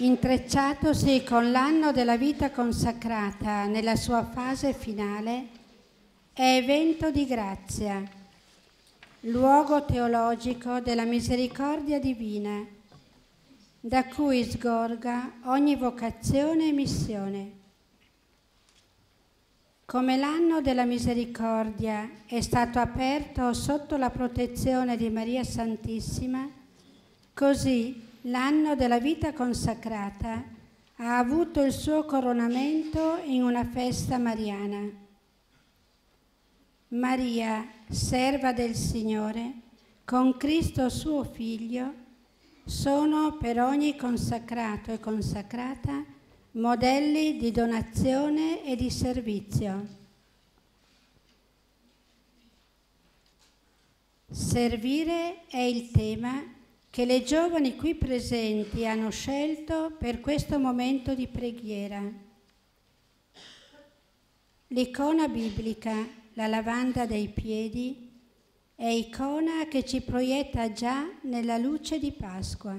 intrecciatosi con l'anno della vita consacrata nella sua fase finale, è evento di grazia, luogo teologico della misericordia divina, da cui sgorga ogni vocazione e missione. Come l'anno della misericordia è stato aperto sotto la protezione di Maria Santissima, così l'anno della vita consacrata, ha avuto il suo coronamento in una festa mariana. Maria, serva del Signore, con Cristo suo Figlio, sono per ogni consacrato e consacrata modelli di donazione e di servizio. Servire è il tema che le giovani qui presenti hanno scelto per questo momento di preghiera. L'icona biblica, la lavanda dei piedi, è icona che ci proietta già nella luce di Pasqua.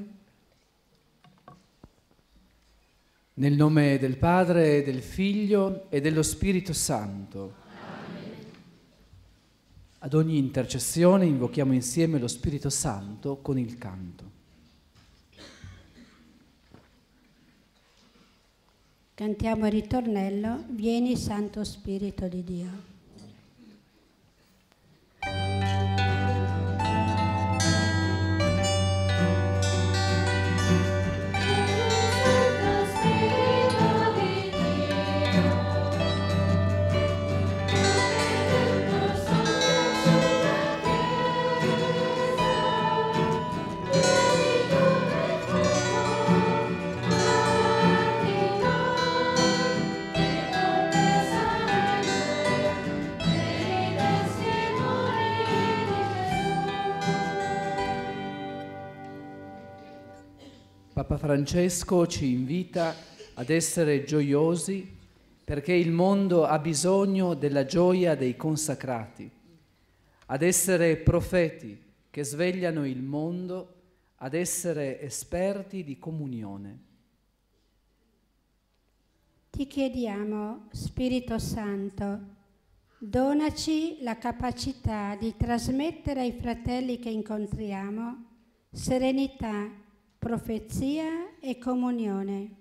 Nel nome del Padre, del Figlio e dello Spirito Santo. Ad ogni intercessione invochiamo insieme lo Spirito Santo con il canto. Cantiamo il ritornello, vieni Santo Spirito di Dio. Papa Francesco ci invita ad essere gioiosi perché il mondo ha bisogno della gioia dei consacrati, ad essere profeti che svegliano il mondo, ad essere esperti di comunione. Ti chiediamo, Spirito Santo, donaci la capacità di trasmettere ai fratelli che incontriamo serenità profezia e comunione.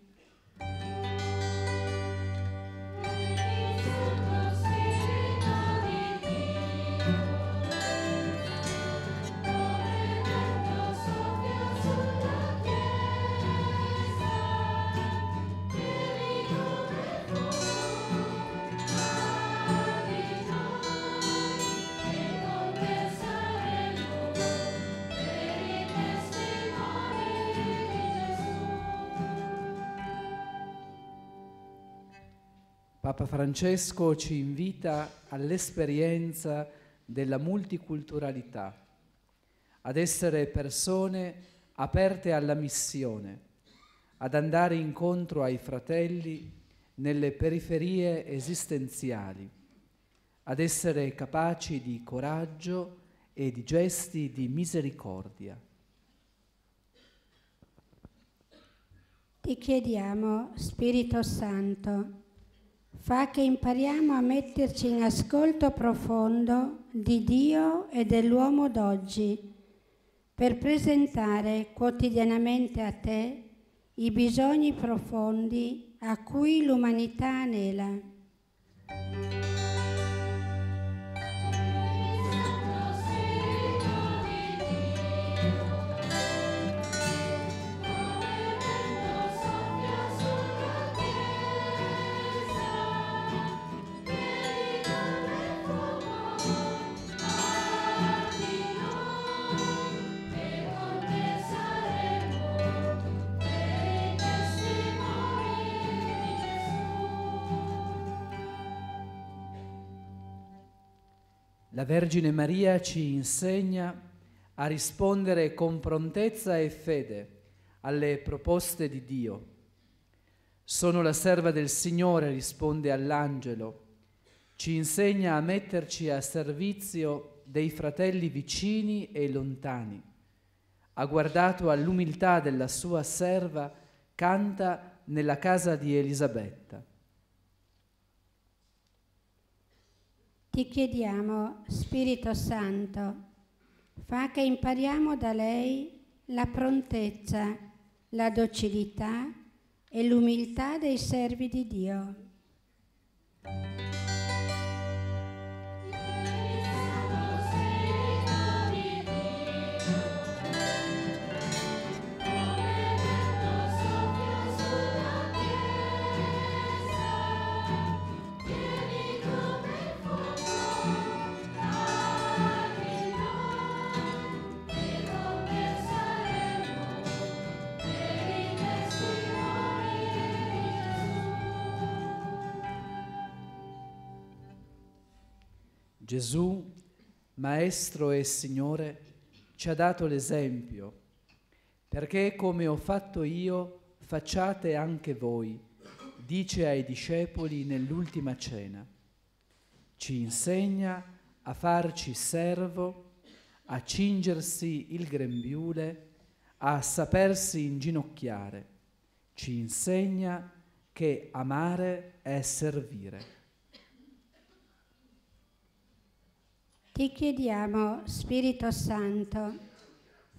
Papa Francesco ci invita all'esperienza della multiculturalità, ad essere persone aperte alla missione, ad andare incontro ai fratelli nelle periferie esistenziali, ad essere capaci di coraggio e di gesti di misericordia. Ti chiediamo, Spirito Santo, fa che impariamo a metterci in ascolto profondo di Dio e dell'uomo d'oggi per presentare quotidianamente a te i bisogni profondi a cui l'umanità anela. Vergine Maria ci insegna a rispondere con prontezza e fede alle proposte di Dio. Sono la serva del Signore, risponde all'angelo, ci insegna a metterci a servizio dei fratelli vicini e lontani. Ha guardato all'umiltà della sua serva, canta nella casa di Elisabetta. ti chiediamo, Spirito Santo, fa che impariamo da lei la prontezza, la docilità e l'umiltà dei servi di Dio. Gesù, Maestro e Signore, ci ha dato l'esempio, perché come ho fatto io, facciate anche voi, dice ai discepoli nell'ultima cena. Ci insegna a farci servo, a cingersi il grembiule, a sapersi inginocchiare. Ci insegna che amare è servire. Ti chiediamo, Spirito Santo,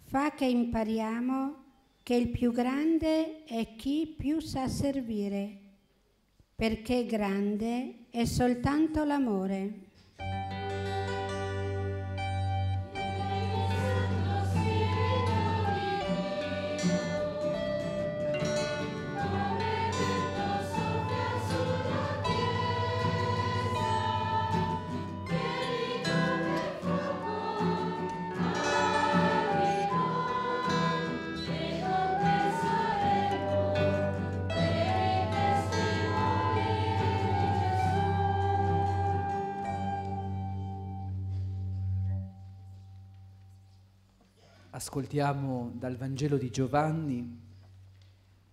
fa che impariamo che il più grande è chi più sa servire, perché grande è soltanto l'amore. ascoltiamo dal Vangelo di Giovanni,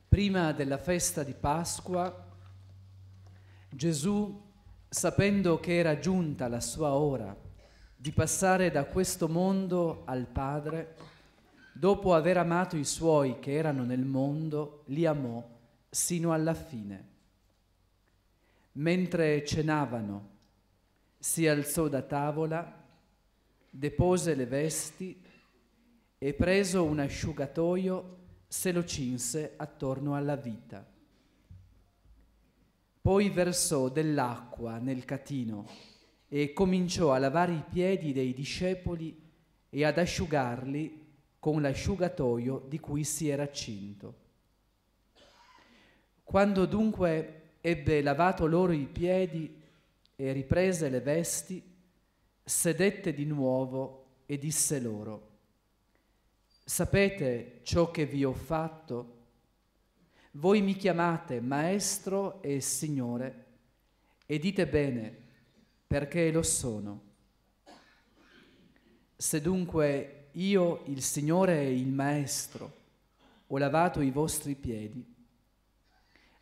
prima della festa di Pasqua, Gesù, sapendo che era giunta la sua ora di passare da questo mondo al Padre, dopo aver amato i suoi che erano nel mondo, li amò sino alla fine. Mentre cenavano, si alzò da tavola, depose le vesti, e preso un asciugatoio se lo cinse attorno alla vita. Poi versò dell'acqua nel catino e cominciò a lavare i piedi dei discepoli e ad asciugarli con l'asciugatoio di cui si era cinto. Quando dunque ebbe lavato loro i piedi e riprese le vesti, sedette di nuovo e disse loro, sapete ciò che vi ho fatto? Voi mi chiamate Maestro e Signore e dite bene perché lo sono. Se dunque io, il Signore e il Maestro, ho lavato i vostri piedi,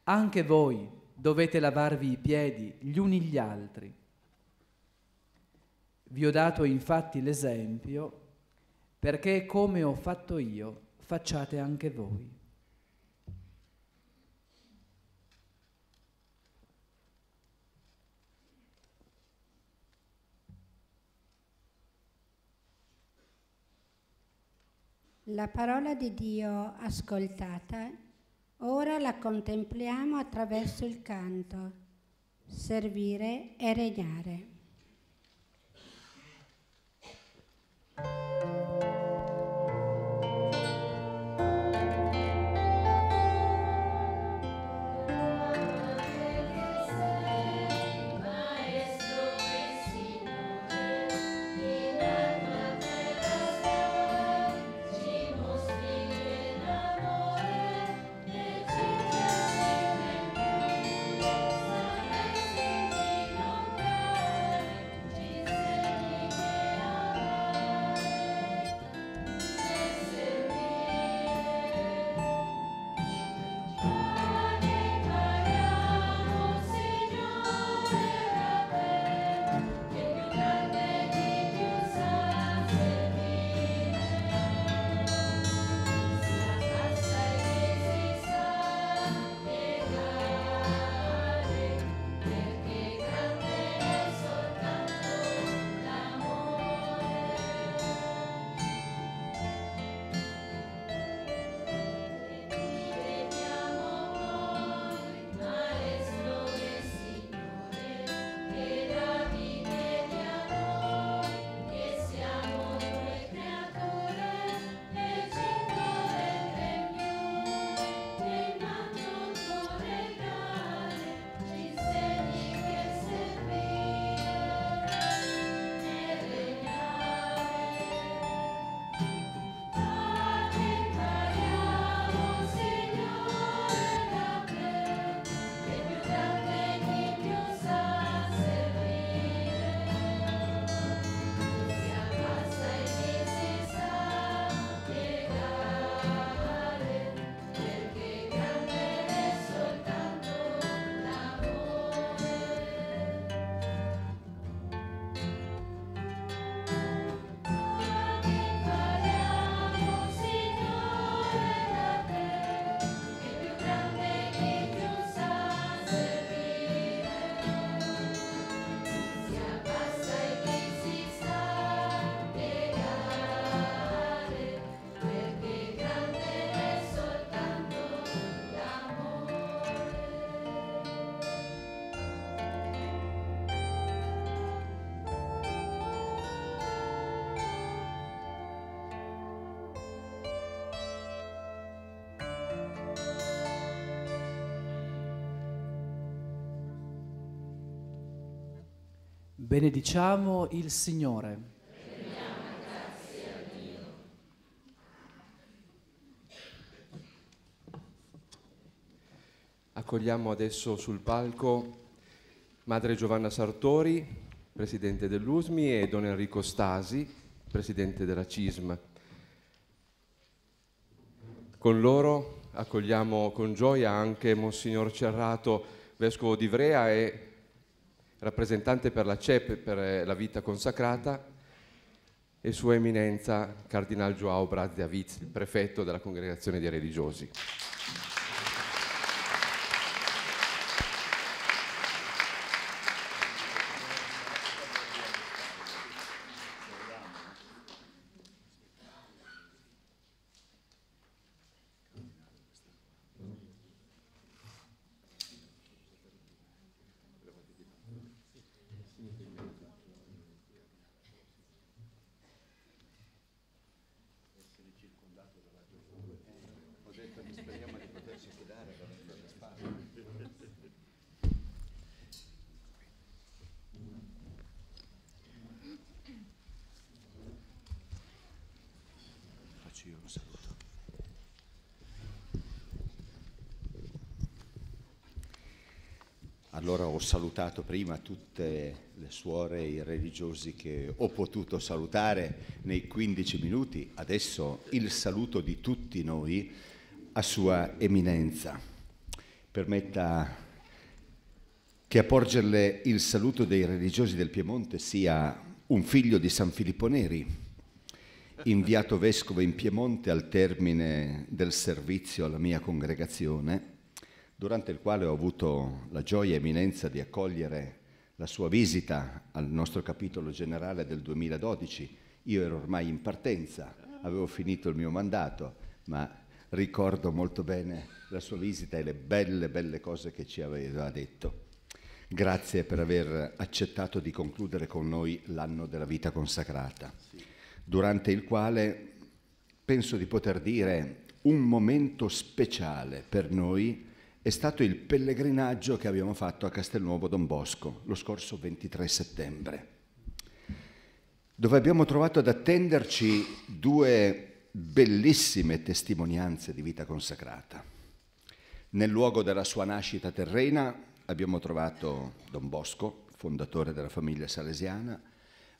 anche voi dovete lavarvi i piedi gli uni gli altri. Vi ho dato infatti l'esempio perché come ho fatto io, facciate anche voi. La parola di Dio ascoltata, ora la contempliamo attraverso il canto. Servire e regnare. Benediciamo il Signore. Accogliamo adesso sul palco Madre Giovanna Sartori, Presidente dell'USMI, e Don Enrico Stasi, Presidente della CISM. Con loro accogliamo con gioia anche Monsignor Cerrato, Vescovo di Ivrea e rappresentante per la CEP e per eh, la vita consacrata, e Sua Eminenza Cardinal Joao Brazia Viz, il prefetto della Congregazione dei Religiosi. salutato prima tutte le suore e i religiosi che ho potuto salutare nei 15 minuti, adesso il saluto di tutti noi a Sua Eminenza. Permetta che a porgerle il saluto dei religiosi del Piemonte sia un figlio di San Filippo Neri, inviato vescovo in Piemonte al termine del servizio alla mia congregazione durante il quale ho avuto la gioia e eminenza di accogliere la sua visita al nostro capitolo generale del 2012. Io ero ormai in partenza, avevo finito il mio mandato, ma ricordo molto bene la sua visita e le belle, belle cose che ci aveva detto. Grazie per aver accettato di concludere con noi l'anno della vita consacrata, durante il quale penso di poter dire un momento speciale per noi è stato il pellegrinaggio che abbiamo fatto a Castelnuovo Don Bosco lo scorso 23 settembre, dove abbiamo trovato ad attenderci due bellissime testimonianze di vita consacrata. Nel luogo della sua nascita terrena abbiamo trovato Don Bosco, fondatore della famiglia salesiana,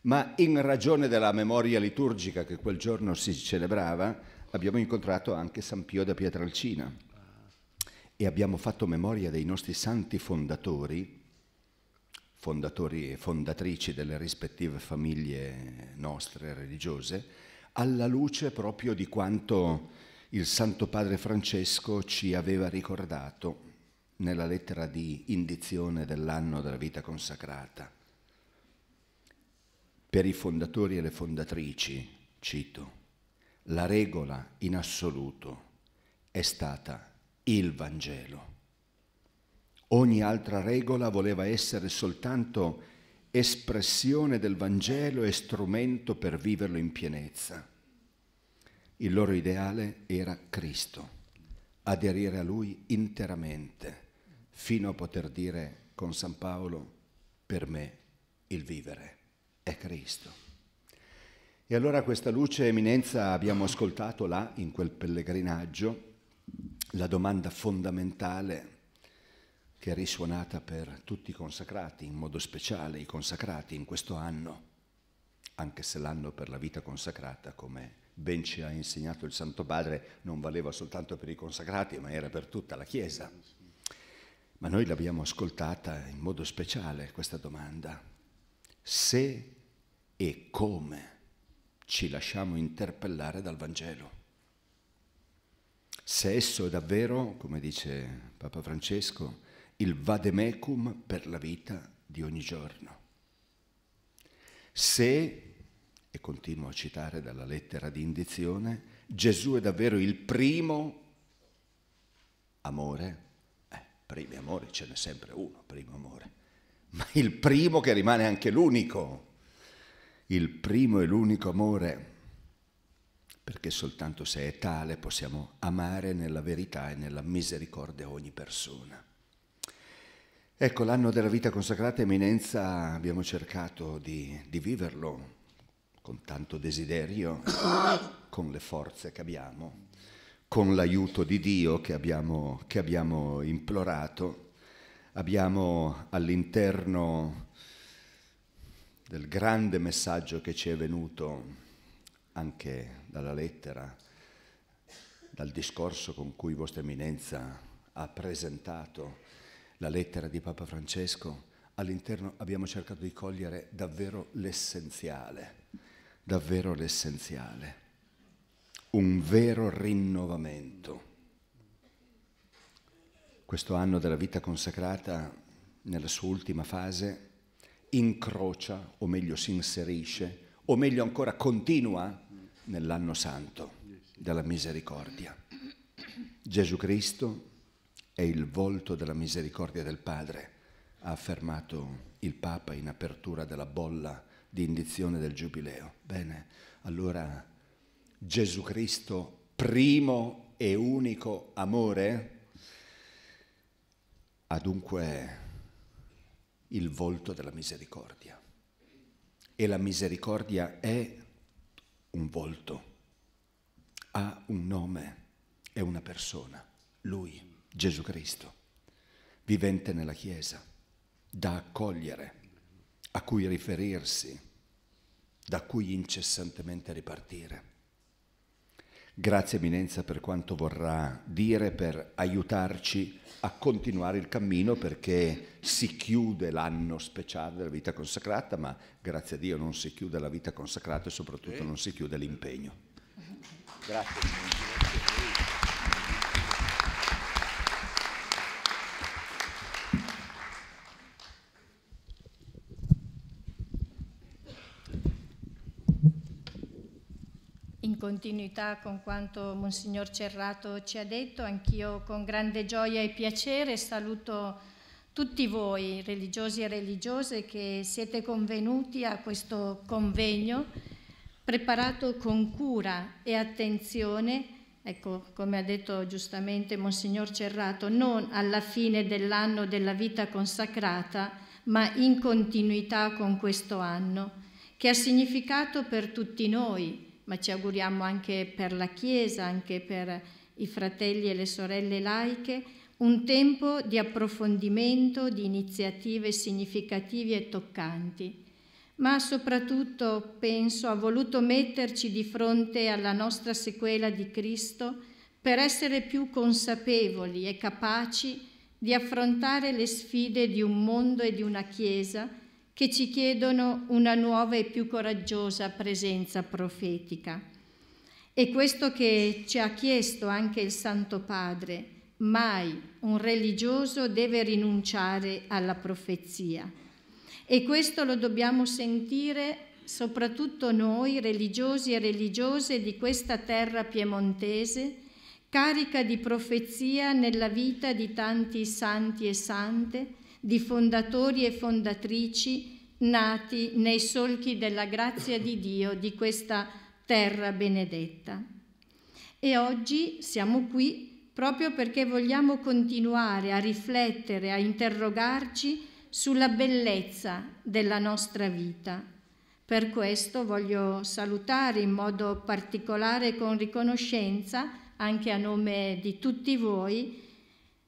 ma in ragione della memoria liturgica che quel giorno si celebrava, abbiamo incontrato anche San Pio da Pietralcina, e abbiamo fatto memoria dei nostri santi fondatori, fondatori e fondatrici delle rispettive famiglie nostre religiose, alla luce proprio di quanto il Santo Padre Francesco ci aveva ricordato nella lettera di indizione dell'anno della vita consacrata. Per i fondatori e le fondatrici, cito, la regola in assoluto è stata il Vangelo. Ogni altra regola voleva essere soltanto espressione del Vangelo e strumento per viverlo in pienezza. Il loro ideale era Cristo, aderire a Lui interamente, fino a poter dire con San Paolo, per me il vivere è Cristo. E allora questa luce eminenza abbiamo ascoltato là in quel pellegrinaggio la domanda fondamentale che è risuonata per tutti i consacrati, in modo speciale i consacrati in questo anno, anche se l'anno per la vita consacrata, come ben ci ha insegnato il Santo Padre, non valeva soltanto per i consacrati, ma era per tutta la Chiesa. Ma noi l'abbiamo ascoltata in modo speciale questa domanda. Se e come ci lasciamo interpellare dal Vangelo? se esso è davvero, come dice Papa Francesco, il vademecum per la vita di ogni giorno. Se, e continuo a citare dalla lettera di indizione, Gesù è davvero il primo amore, eh, primi amori ce n'è sempre uno, primo amore, ma il primo che rimane anche l'unico, il primo e l'unico amore perché soltanto se è tale possiamo amare nella verità e nella misericordia ogni persona. Ecco, l'anno della vita consacrata eminenza abbiamo cercato di, di viverlo con tanto desiderio, con le forze che abbiamo, con l'aiuto di Dio che abbiamo, che abbiamo implorato. Abbiamo all'interno del grande messaggio che ci è venuto anche dalla lettera, dal discorso con cui Vostra Eminenza ha presentato la lettera di Papa Francesco, all'interno abbiamo cercato di cogliere davvero l'essenziale, davvero l'essenziale, un vero rinnovamento. Questo anno della vita consacrata, nella sua ultima fase, incrocia, o meglio si inserisce, o meglio ancora continua nell'anno santo della misericordia. Gesù Cristo è il volto della misericordia del Padre, ha affermato il Papa in apertura della bolla di indizione del Giubileo. Bene, allora Gesù Cristo, primo e unico amore, ha dunque il volto della misericordia. E la misericordia è un volto, ha un nome, e una persona, lui, Gesù Cristo, vivente nella Chiesa, da accogliere, a cui riferirsi, da cui incessantemente ripartire. Grazie Eminenza per quanto vorrà dire, per aiutarci a continuare il cammino perché si chiude l'anno speciale della vita consacrata, ma grazie a Dio non si chiude la vita consacrata e soprattutto non si chiude l'impegno. Grazie. Eminenza. continuità con quanto Monsignor Cerrato ci ha detto, anch'io con grande gioia e piacere saluto tutti voi, religiosi e religiose, che siete convenuti a questo convegno preparato con cura e attenzione, ecco, come ha detto giustamente Monsignor Cerrato, non alla fine dell'anno della vita consacrata, ma in continuità con questo anno, che ha significato per tutti noi ma ci auguriamo anche per la Chiesa, anche per i fratelli e le sorelle laiche, un tempo di approfondimento di iniziative significative e toccanti ma soprattutto, penso, ha voluto metterci di fronte alla nostra sequela di Cristo per essere più consapevoli e capaci di affrontare le sfide di un mondo e di una Chiesa che ci chiedono una nuova e più coraggiosa presenza profetica. E questo che ci ha chiesto anche il Santo Padre, mai un religioso deve rinunciare alla profezia. E questo lo dobbiamo sentire soprattutto noi religiosi e religiose di questa terra piemontese, carica di profezia nella vita di tanti santi e sante, di fondatori e fondatrici nati nei solchi della grazia di Dio di questa terra benedetta. E oggi siamo qui proprio perché vogliamo continuare a riflettere, a interrogarci sulla bellezza della nostra vita. Per questo voglio salutare in modo particolare con riconoscenza, anche a nome di tutti voi,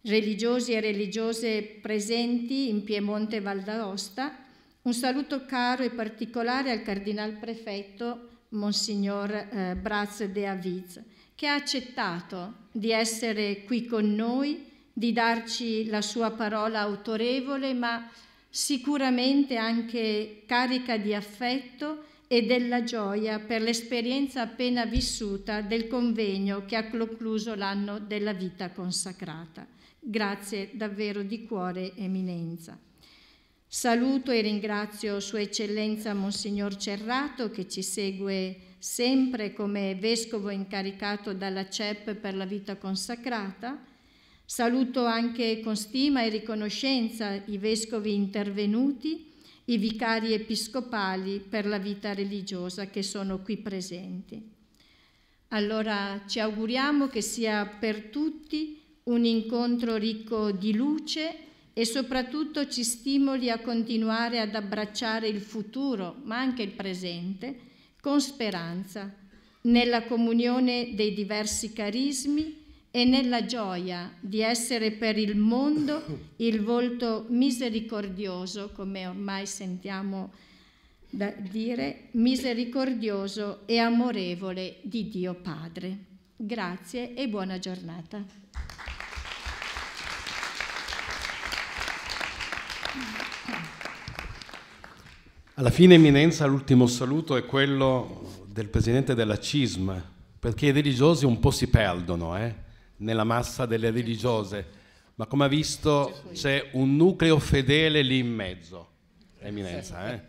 religiosi e religiose presenti in Piemonte e Val d'Aosta, un saluto caro e particolare al Cardinal Prefetto Monsignor eh, Braz de Aviz, che ha accettato di essere qui con noi, di darci la sua parola autorevole, ma sicuramente anche carica di affetto e della gioia per l'esperienza appena vissuta del convegno che ha concluso l'anno della vita consacrata. Grazie davvero di cuore, Eminenza. Saluto e ringrazio Sua Eccellenza Monsignor Cerrato che ci segue sempre come vescovo incaricato dalla CEP per la vita consacrata. Saluto anche con stima e riconoscenza i vescovi intervenuti, i vicari episcopali per la vita religiosa che sono qui presenti. Allora ci auguriamo che sia per tutti un incontro ricco di luce e soprattutto ci stimoli a continuare ad abbracciare il futuro, ma anche il presente, con speranza, nella comunione dei diversi carismi e nella gioia di essere per il mondo il volto misericordioso, come ormai sentiamo dire, misericordioso e amorevole di Dio Padre. Grazie e buona giornata. Alla fine, Eminenza, l'ultimo saluto è quello del presidente della CISM, perché i religiosi un po' si perdono eh, nella massa delle religiose, ma come ha visto c'è un nucleo fedele lì in mezzo, Eminenza. Eh?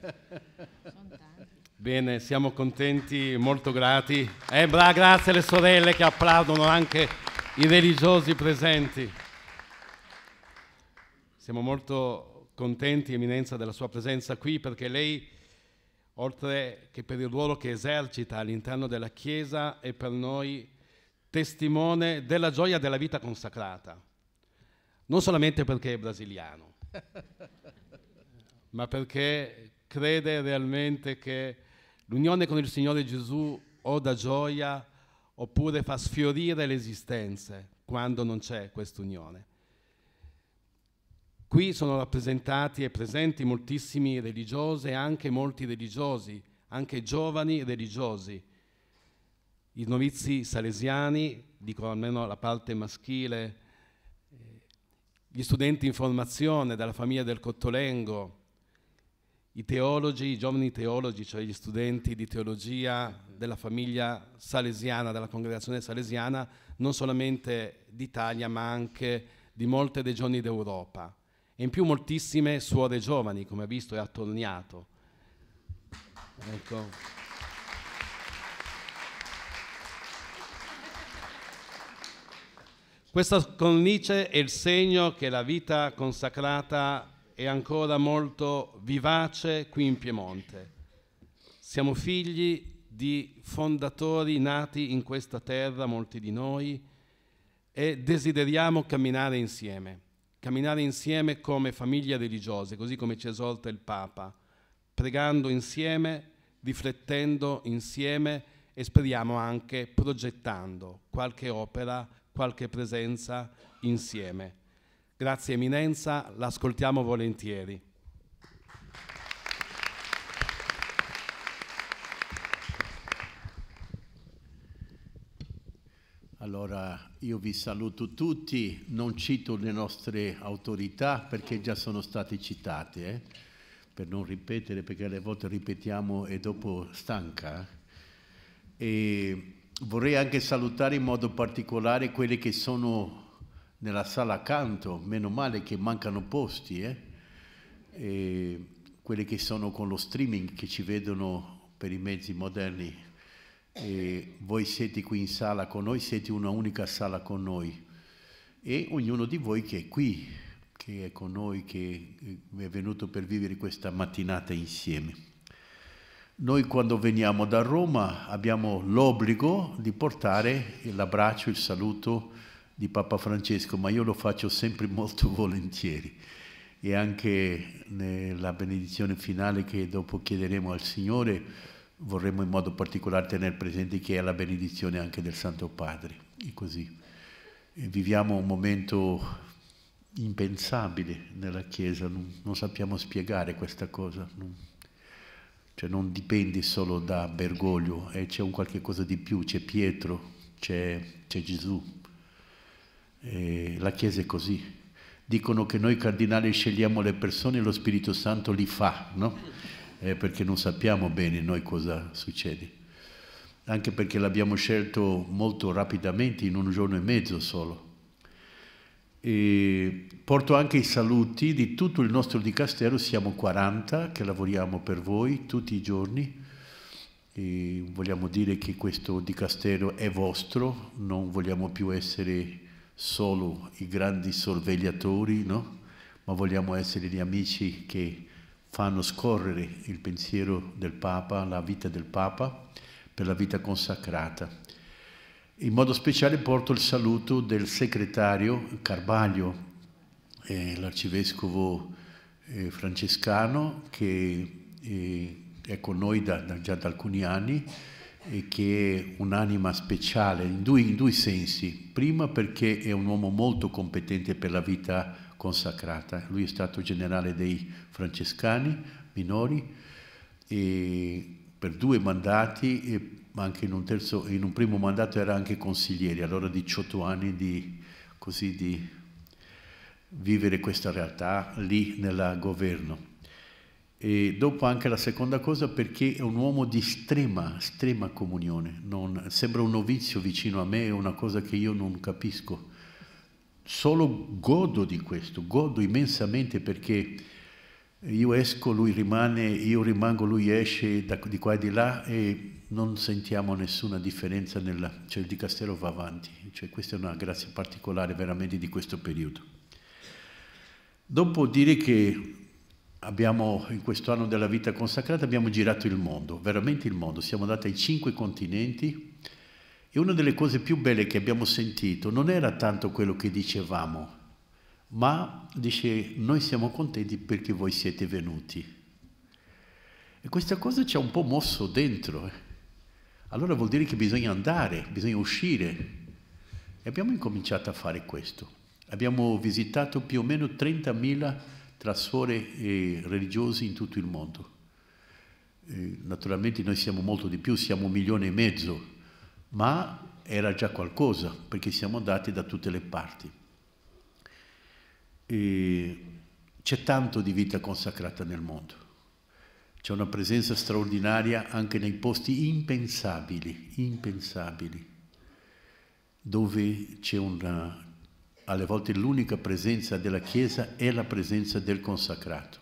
Bene, siamo contenti, molto grati. Eh, bra, grazie alle sorelle che applaudono anche i religiosi presenti. Siamo molto contenti, Eminenza, della sua presenza qui perché lei, oltre che per il ruolo che esercita all'interno della Chiesa, è per noi testimone della gioia della vita consacrata. Non solamente perché è brasiliano, ma perché crede realmente che l'unione con il Signore Gesù o da gioia oppure fa sfiorire le esistenze quando non c'è quest'unione. Qui sono rappresentati e presenti moltissimi religiosi e anche molti religiosi, anche giovani religiosi. I novizi salesiani, dico almeno la parte maschile, eh, gli studenti in formazione della famiglia del Cottolengo, i teologi, i giovani teologi, cioè gli studenti di teologia della famiglia salesiana, della congregazione salesiana, non solamente d'Italia ma anche di molte regioni d'Europa e in più moltissime suore giovani, come ha visto e attorniato. Ecco. Questa cornice è il segno che la vita consacrata è ancora molto vivace qui in Piemonte. Siamo figli di fondatori nati in questa terra, molti di noi, e desideriamo camminare insieme, camminare insieme come famiglie religiose, così come ci esorta il Papa, pregando insieme, riflettendo insieme e speriamo anche progettando qualche opera, qualche presenza insieme. Grazie Eminenza, l'ascoltiamo volentieri. Allora, io vi saluto tutti, non cito le nostre autorità perché già sono state citate, eh? per non ripetere, perché alle volte ripetiamo e dopo stanca. Eh. E vorrei anche salutare in modo particolare quelli che sono nella sala accanto, meno male che mancano posti, eh? quelli che sono con lo streaming che ci vedono per i mezzi moderni, e voi siete qui in sala con noi, siete una unica sala con noi e ognuno di voi che è qui, che è con noi, che eh, è venuto per vivere questa mattinata insieme. Noi quando veniamo da Roma abbiamo l'obbligo di portare l'abbraccio, il saluto, di Papa Francesco, ma io lo faccio sempre molto volentieri e anche nella benedizione finale che dopo chiederemo al Signore vorremmo in modo particolare tenere presente che è la benedizione anche del Santo Padre. E così e viviamo un momento impensabile nella Chiesa, non, non sappiamo spiegare questa cosa, non, cioè non dipende solo da Bergoglio, eh, c'è un qualche cosa di più, c'è Pietro, c'è Gesù. Eh, la Chiesa è così. Dicono che noi cardinali scegliamo le persone e lo Spirito Santo li fa, no? Eh, perché non sappiamo bene noi cosa succede. Anche perché l'abbiamo scelto molto rapidamente, in un giorno e mezzo solo. E porto anche i saluti di tutto il nostro dicastero, siamo 40 che lavoriamo per voi tutti i giorni. E vogliamo dire che questo dicastero è vostro, non vogliamo più essere solo i grandi sorvegliatori, no? ma vogliamo essere gli amici che fanno scorrere il pensiero del Papa, la vita del Papa, per la vita consacrata. In modo speciale porto il saluto del segretario Carbaglio, eh, l'arcivescovo eh, francescano che eh, è con noi da, da, già da alcuni anni e che è un'anima speciale in due, in due, sensi. Prima perché è un uomo molto competente per la vita consacrata. Lui è stato generale dei francescani minori per due mandati, ma anche in un, terzo, in un, primo mandato era anche consigliere, allora 18 anni di, così, di vivere questa realtà lì nel governo. E dopo anche la seconda cosa perché è un uomo di estrema, estrema comunione, non, sembra un novizio vicino a me, è una cosa che io non capisco. Solo godo di questo, godo immensamente perché io esco, lui rimane, io rimango, lui esce da, di qua e di là e non sentiamo nessuna differenza, nella, cioè il dicastero va avanti, cioè questa è una grazia particolare veramente di questo periodo. Dopo dire che abbiamo, in questo anno della vita consacrata abbiamo girato il mondo, veramente il mondo, siamo andati ai cinque continenti e una delle cose più belle che abbiamo sentito non era tanto quello che dicevamo, ma dice noi siamo contenti perché voi siete venuti. E questa cosa ci ha un po' mosso dentro. Eh. Allora vuol dire che bisogna andare, bisogna uscire. E abbiamo incominciato a fare questo. Abbiamo visitato più o meno 30.000 tra suore e religiosi in tutto il mondo. Eh, naturalmente noi siamo molto di più, siamo un milione e mezzo, ma era già qualcosa perché siamo andati da tutte le parti. c'è tanto di vita consacrata nel mondo. C'è una presenza straordinaria anche nei posti impensabili, impensabili, dove c'è una, alle volte l'unica presenza della Chiesa è la presenza del consacrato.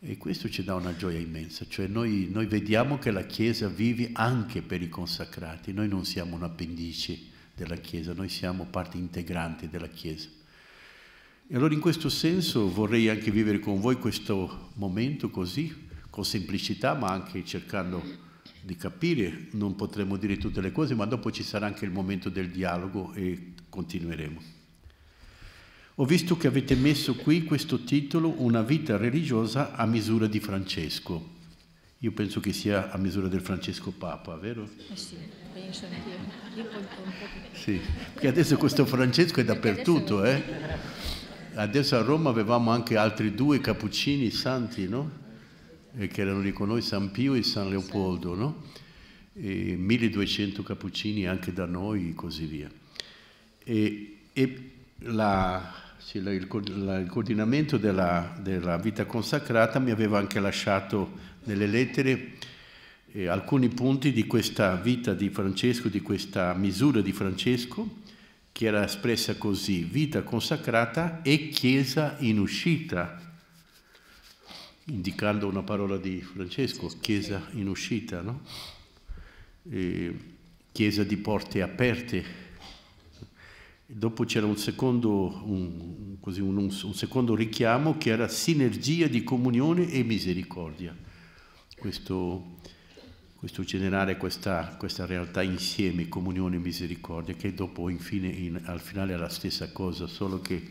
E questo ci dà una gioia immensa, cioè noi, noi vediamo che la Chiesa vive anche per i consacrati, noi non siamo un appendice della Chiesa, noi siamo parte integrante della Chiesa. E allora in questo senso vorrei anche vivere con voi questo momento così, con semplicità, ma anche cercando di capire, non potremo dire tutte le cose, ma dopo ci sarà anche il momento del dialogo e continueremo. Ho visto che avete messo qui questo titolo, Una vita religiosa a misura di Francesco. Io penso che sia a misura del Francesco Papa, vero? Eh sì, penso anch'io. Sì, perché adesso questo Francesco è dappertutto, eh? Adesso a Roma avevamo anche altri due cappuccini santi, no? E eh, che erano lì con noi, San Pio e San Leopoldo, no? E 1200 cappuccini anche da noi e così via. E, e la, sì, il, il, coordinamento della, della, vita consacrata mi aveva anche lasciato nelle lettere eh, alcuni punti di questa vita di Francesco, di questa misura di Francesco, che era espressa così, vita consacrata e chiesa in uscita, indicando una parola di Francesco, chiesa in uscita, no? E, chiesa di porte aperte dopo c'era un, un, un, un secondo, richiamo che era sinergia di comunione e misericordia. Questo, questo generare questa, questa, realtà insieme, comunione e misericordia, che dopo infine, in, al finale è la stessa cosa, solo che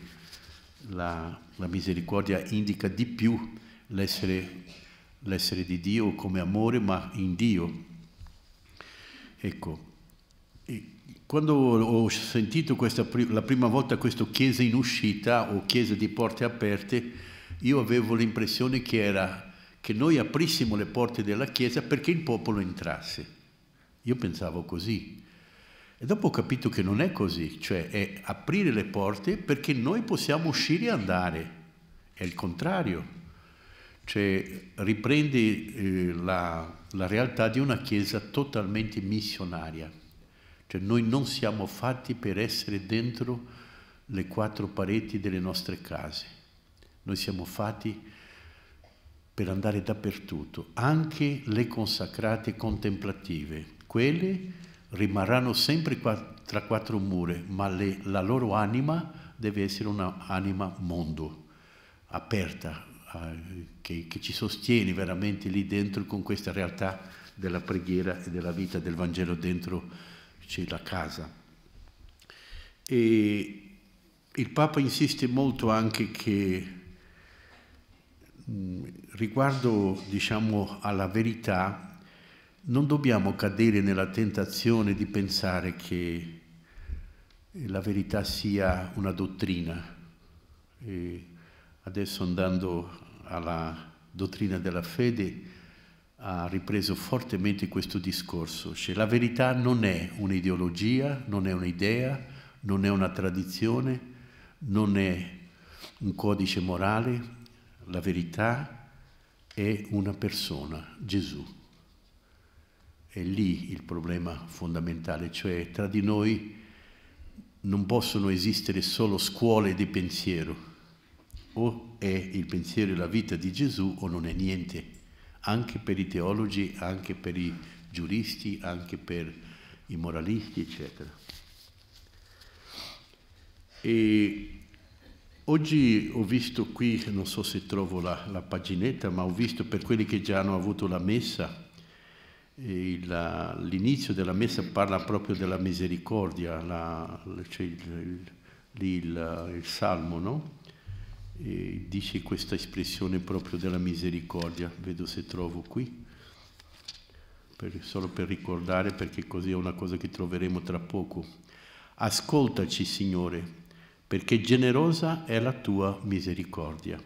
la, la misericordia indica di più l'essere di Dio come amore, ma in Dio. Ecco, quando ho sentito questa, la prima volta questo chiesa in uscita o chiesa di porte aperte, io avevo l'impressione che era che noi aprissimo le porte della chiesa perché il popolo entrasse. Io pensavo così. E dopo ho capito che non è così, cioè è aprire le porte perché noi possiamo uscire e andare. È il contrario. Cioè riprende eh, la, la realtà di una chiesa totalmente missionaria. Cioè noi non siamo fatti per essere dentro le quattro pareti delle nostre case. Noi siamo fatti per andare dappertutto, anche le consacrate contemplative. Quelle rimarranno sempre tra quattro mura, ma le, la loro anima deve essere un'anima mondo, aperta, eh, che, che, ci sostiene veramente lì dentro con questa realtà della preghiera e della vita del Vangelo dentro c'è la casa. E il Papa insiste molto anche che mm, riguardo diciamo, alla verità non dobbiamo cadere nella tentazione di pensare che la verità sia una dottrina. E adesso andando alla dottrina della fede, ha ripreso fortemente questo discorso. Cioè, la verità non è un'ideologia, non è un'idea, non è una tradizione, non è un codice morale, la verità è una persona, Gesù. È lì il problema fondamentale, cioè tra di noi non possono esistere solo scuole di pensiero, o è il pensiero e la vita di Gesù o non è niente anche per i teologi, anche per i giuristi, anche per i moralisti, eccetera. E oggi ho visto qui, non so se trovo la, la paginetta, ma ho visto per quelli che già hanno avuto la messa, l'inizio della messa parla proprio della misericordia, la, cioè il, il, il, il salmo, no? e dice questa espressione proprio della misericordia, vedo se trovo qui, per, solo per ricordare perché così è una cosa che troveremo tra poco. Ascoltaci Signore, perché generosa è la tua misericordia.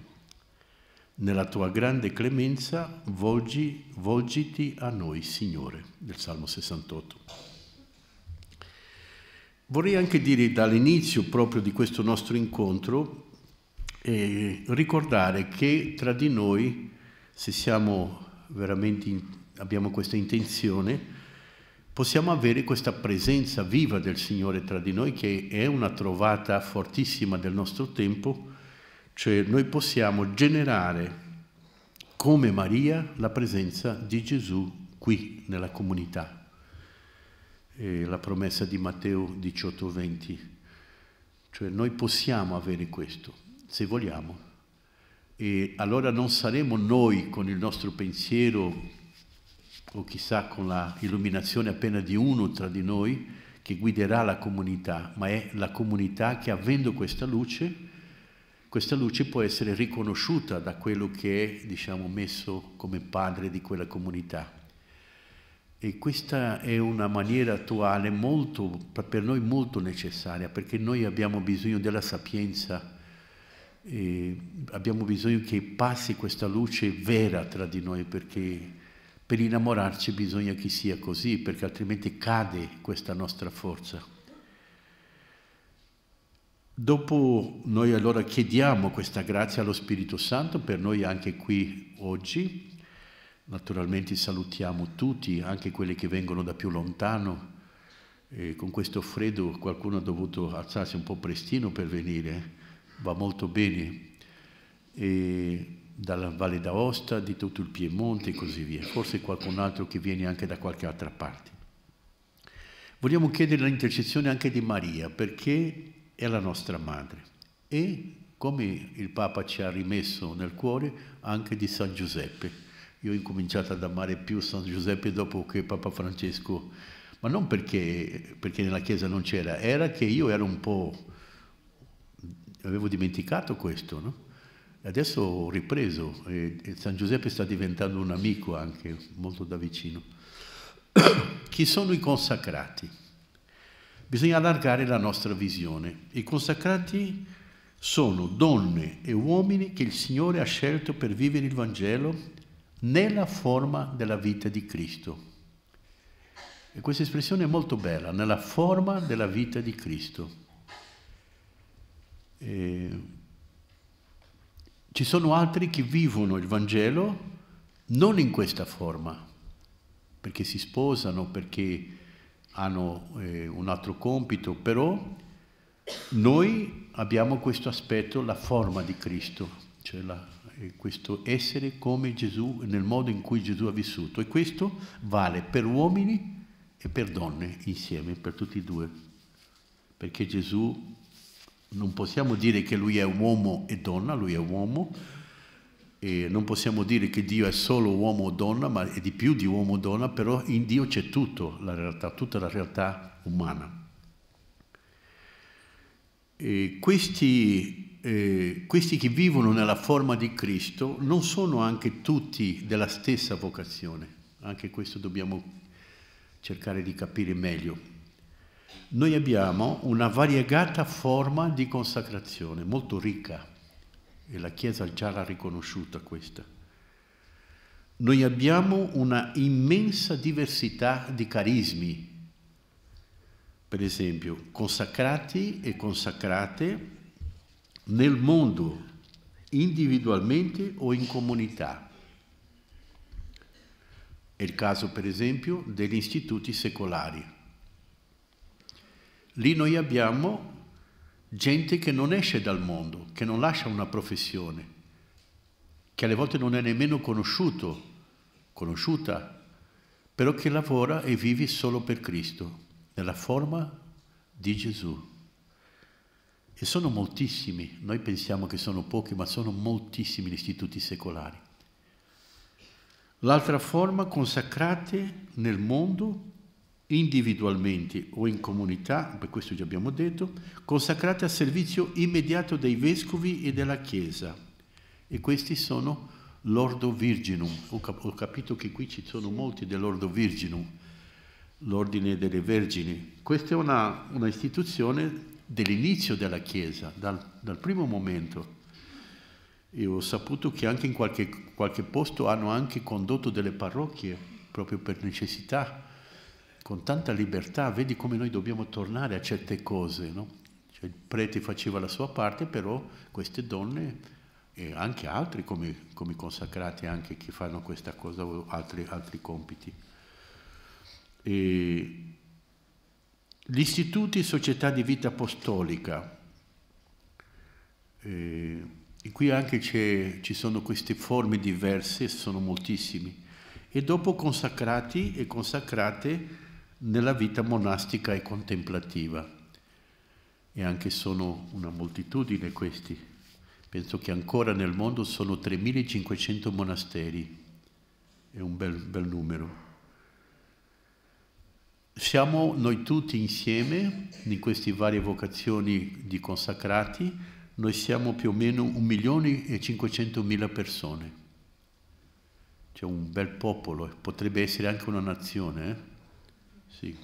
Nella tua grande clemenza volgi, volgiti a noi Signore, nel Salmo 68. Vorrei anche dire dall'inizio proprio di questo nostro incontro e ricordare che tra di noi, se siamo veramente in, abbiamo questa intenzione, possiamo avere questa presenza viva del Signore tra di noi che è una trovata fortissima del nostro tempo, cioè noi possiamo generare come Maria la presenza di Gesù qui nella comunità. E la promessa di Matteo 18:20, cioè noi possiamo avere questo se vogliamo. E allora non saremo noi con il nostro pensiero o chissà con l'illuminazione appena di uno tra di noi che guiderà la comunità, ma è la comunità che avendo questa luce, questa luce può essere riconosciuta da quello che è diciamo, messo come padre di quella comunità. E questa è una maniera attuale molto, per noi molto necessaria, perché noi abbiamo bisogno della sapienza e abbiamo bisogno che passi questa luce vera tra di noi perché per innamorarci bisogna che sia così, perché altrimenti cade questa nostra forza. Dopo noi allora chiediamo questa grazia allo Spirito Santo per noi anche qui oggi. Naturalmente salutiamo tutti, anche quelli che vengono da più lontano. E con questo freddo qualcuno ha dovuto alzarsi un po' prestino per venire va molto bene, e dalla Valle d'Aosta, di tutto il Piemonte e così via, forse qualcun altro che viene anche da qualche altra parte. Vogliamo chiedere l'intercessione anche di Maria perché è la nostra madre e come il Papa ci ha rimesso nel cuore anche di San Giuseppe. Io ho incominciato ad amare più San Giuseppe dopo che Papa Francesco, ma non perché, perché nella Chiesa non c'era, era che io ero un po' avevo dimenticato questo, no? adesso ho ripreso e, San Giuseppe sta diventando un amico anche, molto da vicino. Chi sono i consacrati? Bisogna allargare la nostra visione. I consacrati sono donne e uomini che il Signore ha scelto per vivere il Vangelo nella forma della vita di Cristo. E questa espressione è molto bella, nella forma della vita di Cristo. Eh, ci sono altri che vivono il Vangelo non in questa forma, perché si sposano, perché hanno eh, un altro compito, però noi abbiamo questo aspetto, la forma di Cristo, cioè la, eh, questo essere come Gesù, nel modo in cui Gesù ha vissuto. E questo vale per uomini e per donne insieme, per tutti e due, perché Gesù non possiamo dire che lui è uomo e donna, lui è uomo, e non possiamo dire che Dio è solo uomo o donna, ma è di più di uomo o donna, però in Dio c'è tutto, la realtà, tutta la realtà umana. Questi, eh, questi che vivono nella forma di Cristo non sono anche tutti della stessa vocazione, anche questo dobbiamo cercare di capire meglio noi abbiamo una variegata forma di consacrazione, molto ricca, e la Chiesa già l'ha riconosciuta questa. Noi abbiamo una immensa diversità di carismi, per esempio consacrati e consacrate nel mondo, individualmente o in comunità. È il caso per esempio degli istituti secolari Lì noi abbiamo gente che non esce dal mondo, che non lascia una professione, che alle volte non è nemmeno conosciuto, conosciuta, però che lavora e vive solo per Cristo, nella forma di Gesù. E sono moltissimi, noi pensiamo che sono pochi, ma sono moltissimi gli istituti secolari. L'altra forma consacrate nel mondo individualmente o in comunità, per questo già abbiamo detto, consacrate al servizio immediato dei vescovi e della Chiesa. E questi sono l'Ordo Virginum. Ho, cap- ho capito che qui ci sono molti dell'Ordo Virginum, l'Ordine delle Vergini. Questa è una, una istituzione dell'inizio della Chiesa, dal, dal, primo momento. E ho saputo che anche in qualche, qualche posto hanno anche condotto delle parrocchie, proprio per necessità con tanta libertà, vedi come noi dobbiamo tornare a certe cose, no? cioè, il prete faceva la sua parte, però queste donne e anche altri come, come consacrati anche che fanno questa cosa o altri, altri compiti. E gli istituti società di vita apostolica, e, e qui anche ci sono queste forme diverse, sono moltissimi, e dopo consacrati e consacrate nella vita monastica e contemplativa. E anche sono una moltitudine questi. Penso che ancora nel mondo sono 3500 monasteri. È un bel, bel numero. Siamo noi tutti insieme, in queste varie vocazioni di consacrati, noi siamo più o meno 1 milione e 500 persone. C'è cioè un bel popolo, potrebbe essere anche una nazione. Eh? Sì.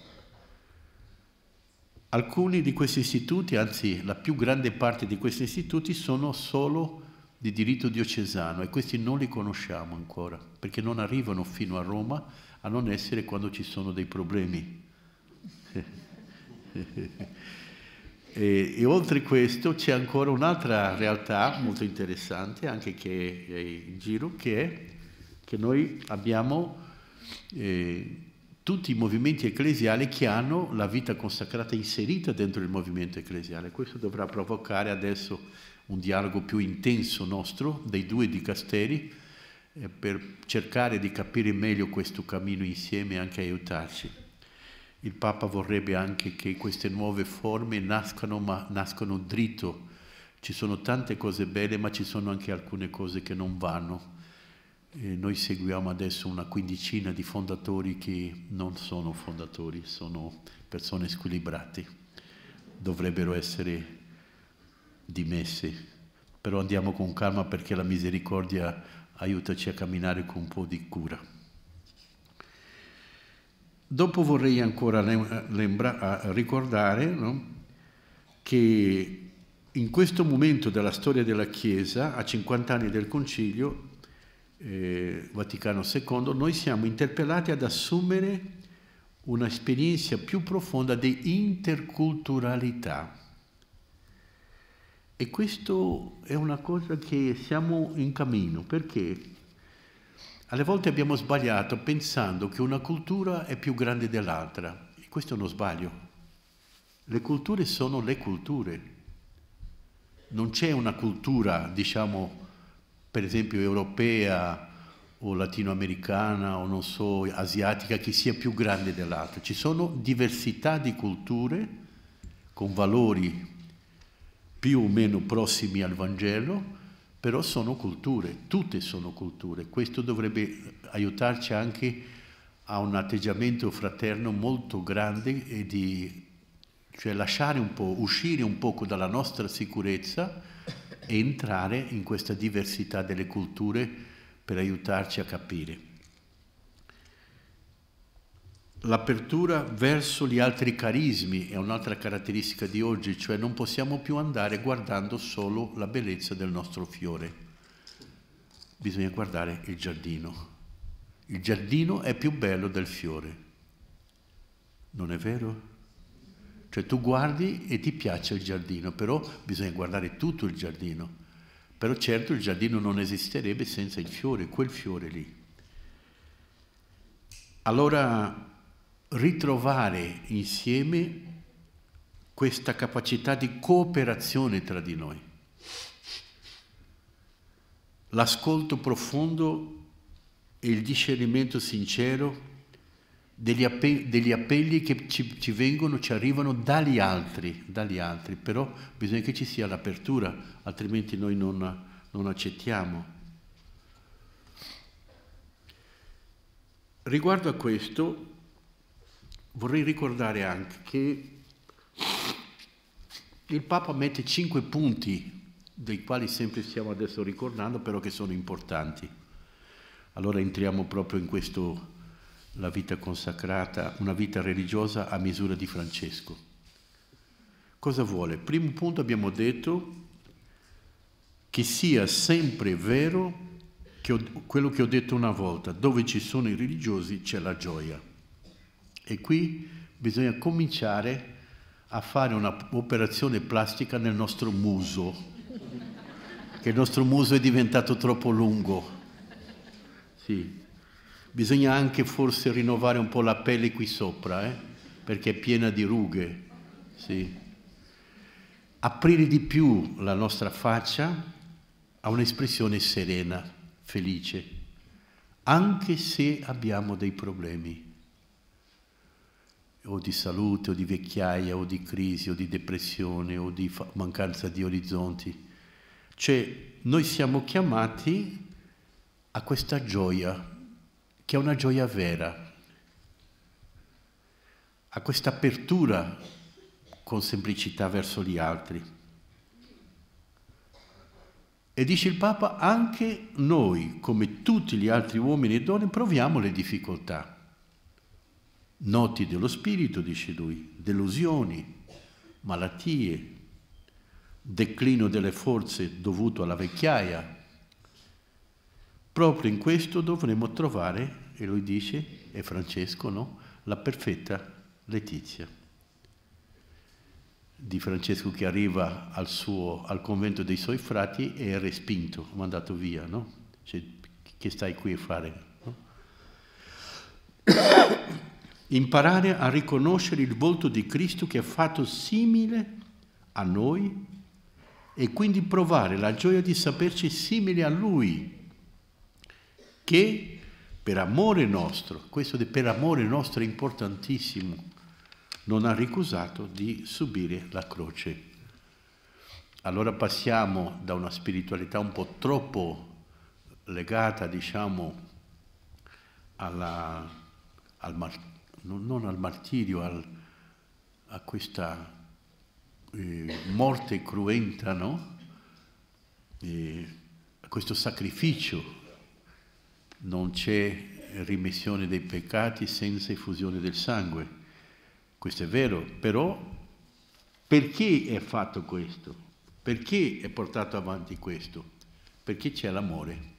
Alcuni di questi istituti, anzi la più grande parte di questi istituti, sono solo di diritto diocesano e questi non li conosciamo ancora perché non arrivano fino a Roma a non essere quando ci sono dei problemi. E, e, oltre questo c'è ancora un'altra realtà molto interessante, anche che è in giro, che è che noi abbiamo eh, tutti i movimenti ecclesiali che hanno la vita consacrata inserita dentro il movimento ecclesiale. Questo dovrà provocare adesso un dialogo più intenso nostro dei due dicasteri eh, per cercare di capire meglio questo cammino insieme e anche aiutarci. Il Papa vorrebbe anche che queste nuove forme nascano, ma nascono dritto. Ci sono tante cose belle, ma ci sono anche alcune cose che non vanno e noi seguiamo adesso una quindicina di fondatori che non sono fondatori, sono persone squilibrate, dovrebbero essere dimesse, però andiamo con calma perché la misericordia aiutaci a camminare con un po' di cura. Dopo vorrei ancora lembra, ricordare no, che in questo momento della storia della Chiesa, a 50 anni del Concilio, eh, Vaticano II, noi siamo interpellati ad assumere un'esperienza più profonda di interculturalità. E questo è una cosa che siamo in cammino, perché alle volte abbiamo sbagliato pensando che una cultura è più grande dell'altra. E questo è uno sbaglio. Le culture sono le culture. Non c'è una cultura, diciamo, per esempio europea o latinoamericana o non so, asiatica, che sia più grande dell'altra. Ci sono diversità di culture con valori più o meno prossimi al Vangelo, però sono culture, tutte sono culture. Questo dovrebbe aiutarci anche a un atteggiamento fraterno molto grande e di cioè lasciare un po', uscire un poco dalla nostra sicurezza entrare in questa diversità delle culture per aiutarci a capire. L'apertura verso gli altri carismi è un'altra caratteristica di oggi, cioè non possiamo più andare guardando solo la bellezza del nostro fiore, bisogna guardare il giardino. Il giardino è più bello del fiore, non è vero? Cioè tu guardi e ti piace il giardino, però bisogna guardare tutto il giardino. Però certo il giardino non esisterebbe senza il fiore, quel fiore lì. Allora ritrovare insieme questa capacità di cooperazione tra di noi. L'ascolto profondo e il discernimento sincero degli, appelli, degli appelli che ci, ci, vengono, ci arrivano dagli altri, dagli altri, però bisogna che ci sia l'apertura, altrimenti noi non, non accettiamo. Riguardo a questo vorrei ricordare anche che il Papa mette cinque punti, dei quali sempre stiamo adesso ricordando, però che sono importanti. Allora entriamo proprio in questo, la vita consacrata, una vita religiosa a misura di Francesco. Cosa vuole? Primo punto abbiamo detto che sia sempre vero che ho, quello che ho detto una volta, dove ci sono i religiosi c'è la gioia. E qui bisogna cominciare a fare un'operazione plastica nel nostro muso, che il nostro muso è diventato troppo lungo. Sì, Bisogna anche forse rinnovare un po' la pelle qui sopra, eh? perché è piena di rughe. Sì. Aprire di più la nostra faccia a un'espressione serena, felice, anche se abbiamo dei problemi o di salute o di vecchiaia o di crisi o di depressione o di mancanza di orizzonti. Cioè noi siamo chiamati a questa gioia che è una gioia vera, Ha questa apertura con semplicità verso gli altri. E dice il Papa, anche noi, come tutti gli altri uomini e donne, proviamo le difficoltà. Noti dello spirito, dice lui, delusioni, malattie, declino delle forze dovuto alla vecchiaia, Proprio in questo dovremo trovare, e lui dice, e Francesco no, la perfetta Letizia. Di Francesco che arriva al, suo, al convento dei suoi frati e è respinto, mandato via, no? Cioè, che stai qui a fare? No? Imparare a riconoscere il volto di Cristo che è fatto simile a noi e quindi provare la gioia di saperci simili a Lui che per amore nostro, questo di per amore nostro è importantissimo, non ha ricusato di subire la croce. Allora passiamo da una spiritualità un po' troppo legata, diciamo, alla, al mar, non al martirio, al, a questa eh, morte cruenta, no? E eh, a questo sacrificio non c'è rimissione dei peccati senza effusione del sangue. Questo è vero, però perché è fatto questo? Perché è portato avanti questo? Perché c'è l'amore.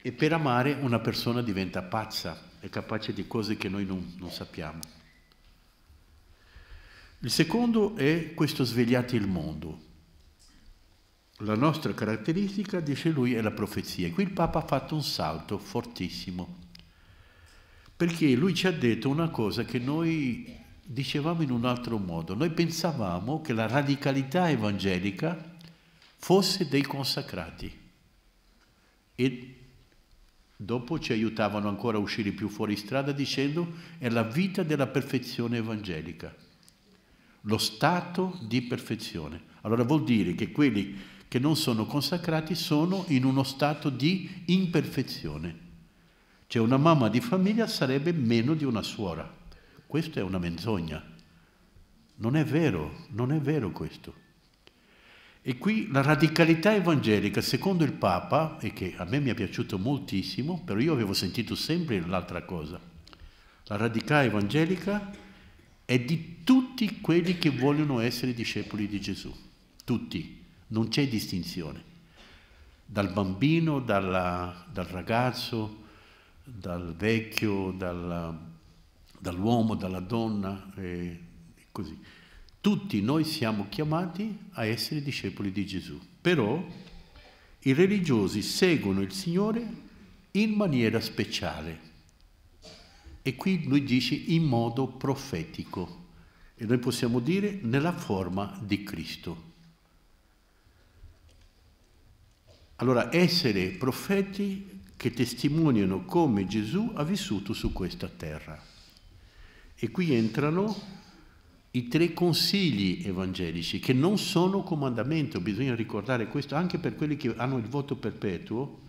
E per amare una persona diventa pazza, è capace di cose che noi non, non sappiamo. Il secondo è questo svegliati il mondo. La nostra caratteristica, dice lui, è la profezia. E qui il Papa ha fatto un salto fortissimo, perché lui ci ha detto una cosa che noi dicevamo in un altro modo. Noi pensavamo che la radicalità evangelica fosse dei consacrati e dopo ci aiutavano ancora a uscire più fuori strada dicendo è la vita della perfezione evangelica, lo stato di perfezione. Allora vuol dire che quelli che non sono consacrati sono in uno stato di imperfezione. Cioè una mamma di famiglia sarebbe meno di una suora. Questa è una menzogna. Non è vero, non è vero questo. E qui la radicalità evangelica, secondo il Papa, e che a me mi è piaciuto moltissimo, però io avevo sentito sempre l'altra cosa, la radicalità evangelica è di tutti quelli che vogliono essere discepoli di Gesù, tutti non c'è distinzione. Dal bambino, dalla, dal ragazzo, dal vecchio, dalla, dall'uomo, dalla donna e così. Tutti noi siamo chiamati a essere discepoli di Gesù, però i religiosi seguono il Signore in maniera speciale. E qui lui dice in modo profetico, e noi possiamo dire nella forma di Cristo. Allora, essere profeti che testimoniano come Gesù ha vissuto su questa terra. E qui entrano i tre consigli evangelici che non sono comandamento, bisogna ricordare questo anche per quelli che hanno il voto perpetuo,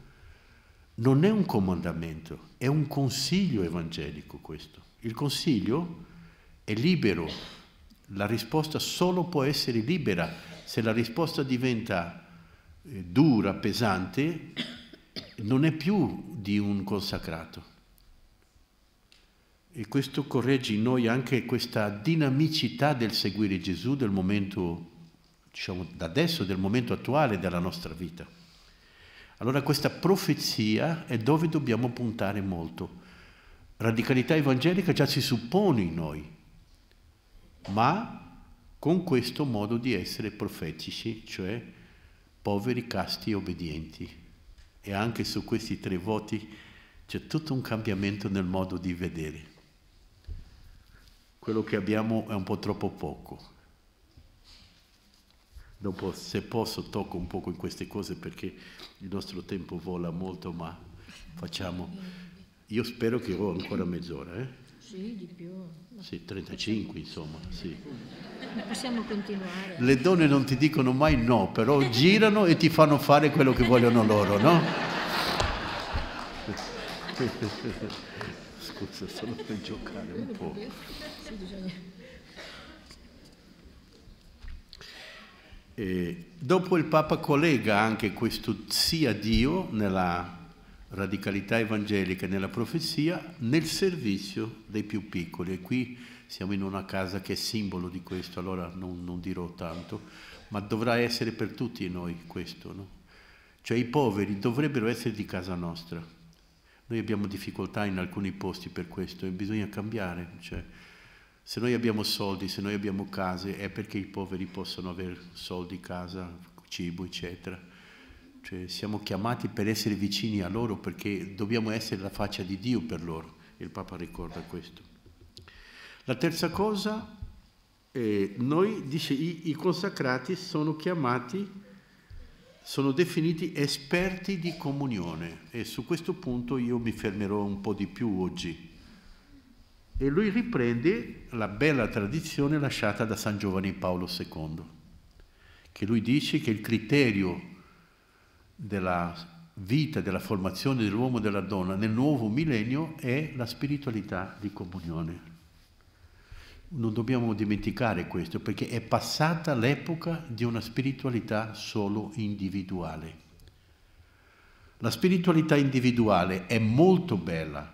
non è un comandamento, è un consiglio evangelico questo. Il consiglio è libero, la risposta solo può essere libera se la risposta diventa eh, dura, pesante, non è più di un consacrato. E questo corregge in noi anche questa dinamicità del seguire Gesù del momento, diciamo, da adesso, del momento attuale della nostra vita. Allora questa profezia è dove dobbiamo puntare molto. Radicalità evangelica già si suppone in noi, ma con questo modo di essere profetici, cioè poveri, casti e obbedienti. E anche su questi tre voti c'è tutto un cambiamento nel modo di vedere. Quello che abbiamo è un po' troppo poco. Dopo, se posso, tocco un poco in queste cose perché il nostro tempo vola molto, ma facciamo... Io spero che ho ancora mezz'ora. Eh? Sì, di più. Sì, 35 insomma, sì. Possiamo continuare. Le donne non ti dicono mai no, però girano e ti fanno fare quello che vogliono loro, no? Scusa, solo per giocare un po'. E eh, dopo il Papa collega anche questo sia Dio nella radicalità evangelica nella profezia nel servizio dei più piccoli. E qui siamo in una casa che è simbolo di questo, allora non, non dirò tanto, ma dovrà essere per tutti noi questo. No? Cioè i poveri dovrebbero essere di casa nostra. Noi abbiamo difficoltà in alcuni posti per questo e bisogna cambiare. Cioè, se noi abbiamo soldi, se noi abbiamo case, è perché i poveri possono avere soldi, casa, cibo, eccetera cioè, siamo chiamati per essere vicini a loro perché dobbiamo essere la faccia di Dio per loro. Il Papa ricorda questo. La terza cosa, eh, noi dice i, i consacrati sono chiamati, sono definiti esperti di comunione e su questo punto io mi fermerò un po' di più oggi. E lui riprende la bella tradizione lasciata da San Giovanni Paolo II, che lui dice che il criterio della vita, della formazione dell'uomo e della donna nel nuovo millennio è la spiritualità di comunione. Non dobbiamo dimenticare questo perché è passata l'epoca di una spiritualità solo individuale. La spiritualità individuale è molto bella,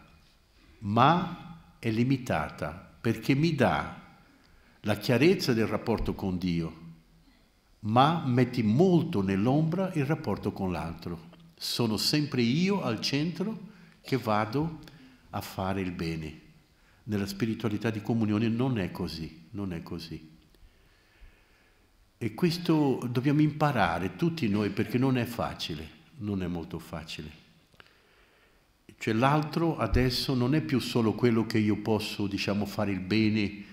ma è limitata perché mi dà la chiarezza del rapporto con Dio, ma metti molto nell'ombra il rapporto con l'altro. Sono sempre io al centro che vado a fare il bene. Nella spiritualità di comunione non è così, non è così. E questo dobbiamo imparare tutti noi perché non è facile, non è molto facile. Cioè l'altro adesso non è più solo quello che io posso, diciamo, fare il bene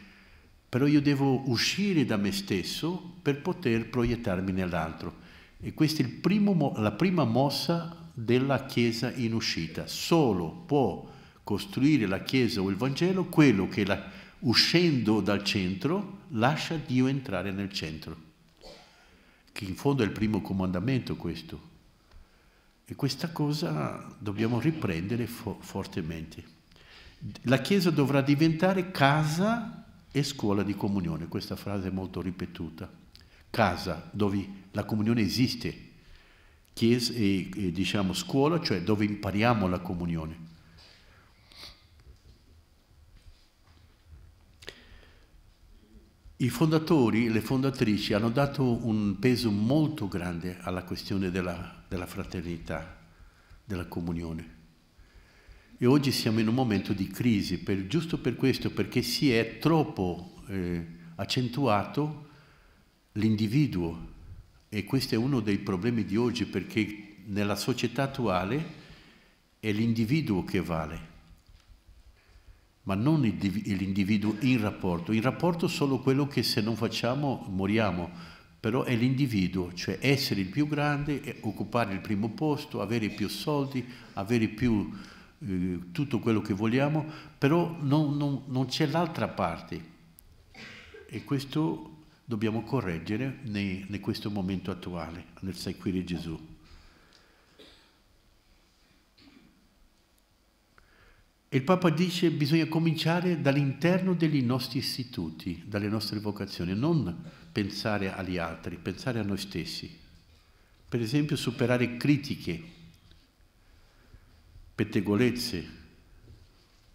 però io devo uscire da me stesso per poter proiettarmi nell'altro. E questa è primo, la prima mossa della Chiesa in uscita. Solo può costruire la Chiesa o il Vangelo quello che la, uscendo dal centro lascia Dio entrare nel centro. Che in fondo è il primo comandamento questo. E questa cosa dobbiamo riprendere fo fortemente. La Chiesa dovrà diventare casa e scuola di comunione, questa frase è molto ripetuta, casa dove la comunione esiste, chiesa, e, e, diciamo scuola, cioè dove impariamo la comunione. I fondatori, le fondatrici hanno dato un peso molto grande alla questione della, della fraternità, della comunione. E oggi siamo in un momento di crisi, per, giusto per questo, perché si è troppo eh, accentuato l'individuo e questo è uno dei problemi di oggi perché nella società attuale è l'individuo che vale, ma non l'individuo in rapporto. In rapporto solo quello che se non facciamo moriamo, però è l'individuo, cioè essere il più grande, occupare il primo posto, avere più soldi, avere più eh, tutto quello che vogliamo, però non, non, non c'è l'altra parte e questo dobbiamo correggere in questo momento attuale, nel seguire Gesù. E il Papa dice che bisogna cominciare dall'interno dei nostri istituti, dalle nostre vocazioni, non pensare agli altri, pensare a noi stessi. Per esempio superare critiche, pettegolezze.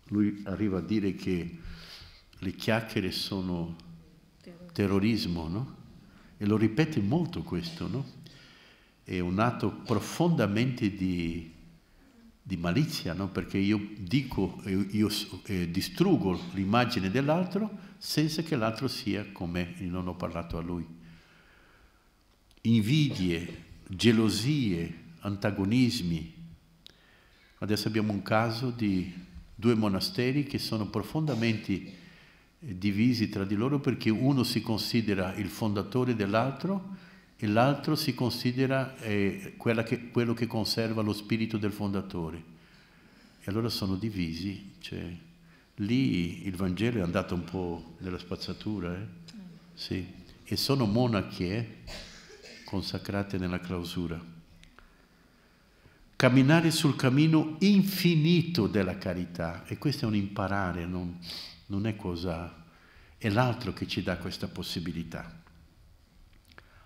Lui arriva a dire che le chiacchiere sono terrorismo, no? E lo ripete molto questo, no? È un atto profondamente di, di malizia, no? Perché io dico, io, eh, distruggo l'immagine dell'altro senza che l'altro sia come non ho parlato a lui. Invidie, gelosie, antagonismi, Adesso abbiamo un caso di due monasteri che sono profondamente eh, divisi tra di loro perché uno si considera il fondatore dell'altro e l'altro si considera eh, che, quello che conserva lo spirito del fondatore. E allora sono divisi. Cioè, lì il Vangelo è andato un po' nella spazzatura, eh? sì. e sono monache consacrate nella clausura camminare sul cammino infinito della carità. E questo è un imparare, non, non è cosa... è l'altro che ci dà questa possibilità.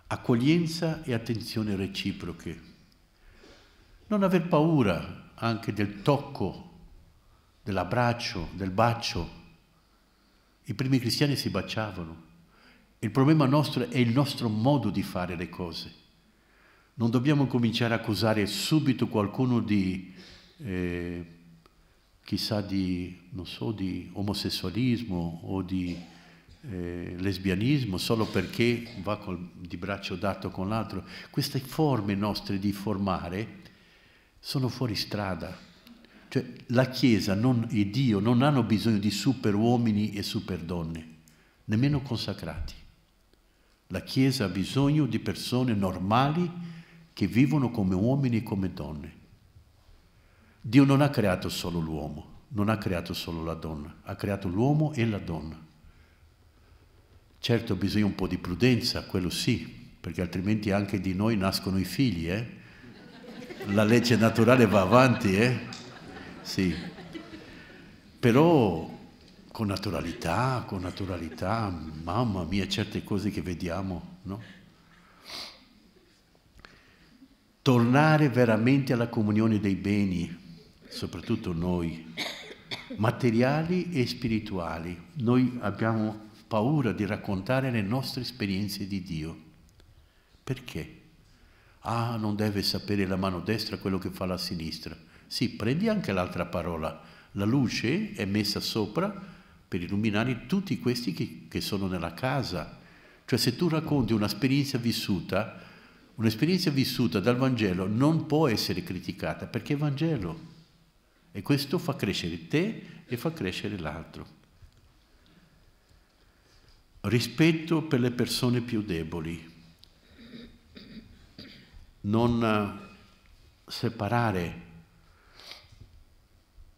Accoglienza e attenzione reciproche. Non aver paura anche del tocco, dell'abbraccio, del bacio. I primi cristiani si baciavano. Il problema nostro è il nostro modo di fare le cose non dobbiamo cominciare a accusare subito qualcuno di, eh, chissà, di, so, di, omosessualismo o di eh, lesbianismo solo perché va col, di braccio dato con l'altro. Queste forme nostre di formare sono fuori strada. Cioè la Chiesa non, e Dio non hanno bisogno di super uomini e super donne, nemmeno consacrati. La Chiesa ha bisogno di persone normali che vivono come uomini e come donne. Dio non ha creato solo l'uomo, non ha creato solo la donna, ha creato l'uomo e la donna. Certo bisogna un po' di prudenza, quello sì, perché altrimenti anche di noi nascono i figli, eh? La legge naturale va avanti, eh? Sì. Però con naturalità, con naturalità, mamma mia, certe cose che vediamo, no? tornare veramente alla comunione dei beni, soprattutto noi, materiali e spirituali. Noi abbiamo paura di raccontare le nostre esperienze di Dio. Perché? Ah, non deve sapere la mano destra quello che fa la sinistra. Sì, prendi anche l'altra parola. La luce è messa sopra per illuminare tutti questi che, che sono nella casa. Cioè se tu racconti un'esperienza vissuta, Un'esperienza vissuta dal Vangelo non può essere criticata perché è Vangelo e questo fa crescere te e fa crescere l'altro. Rispetto per le persone più deboli, non eh, separare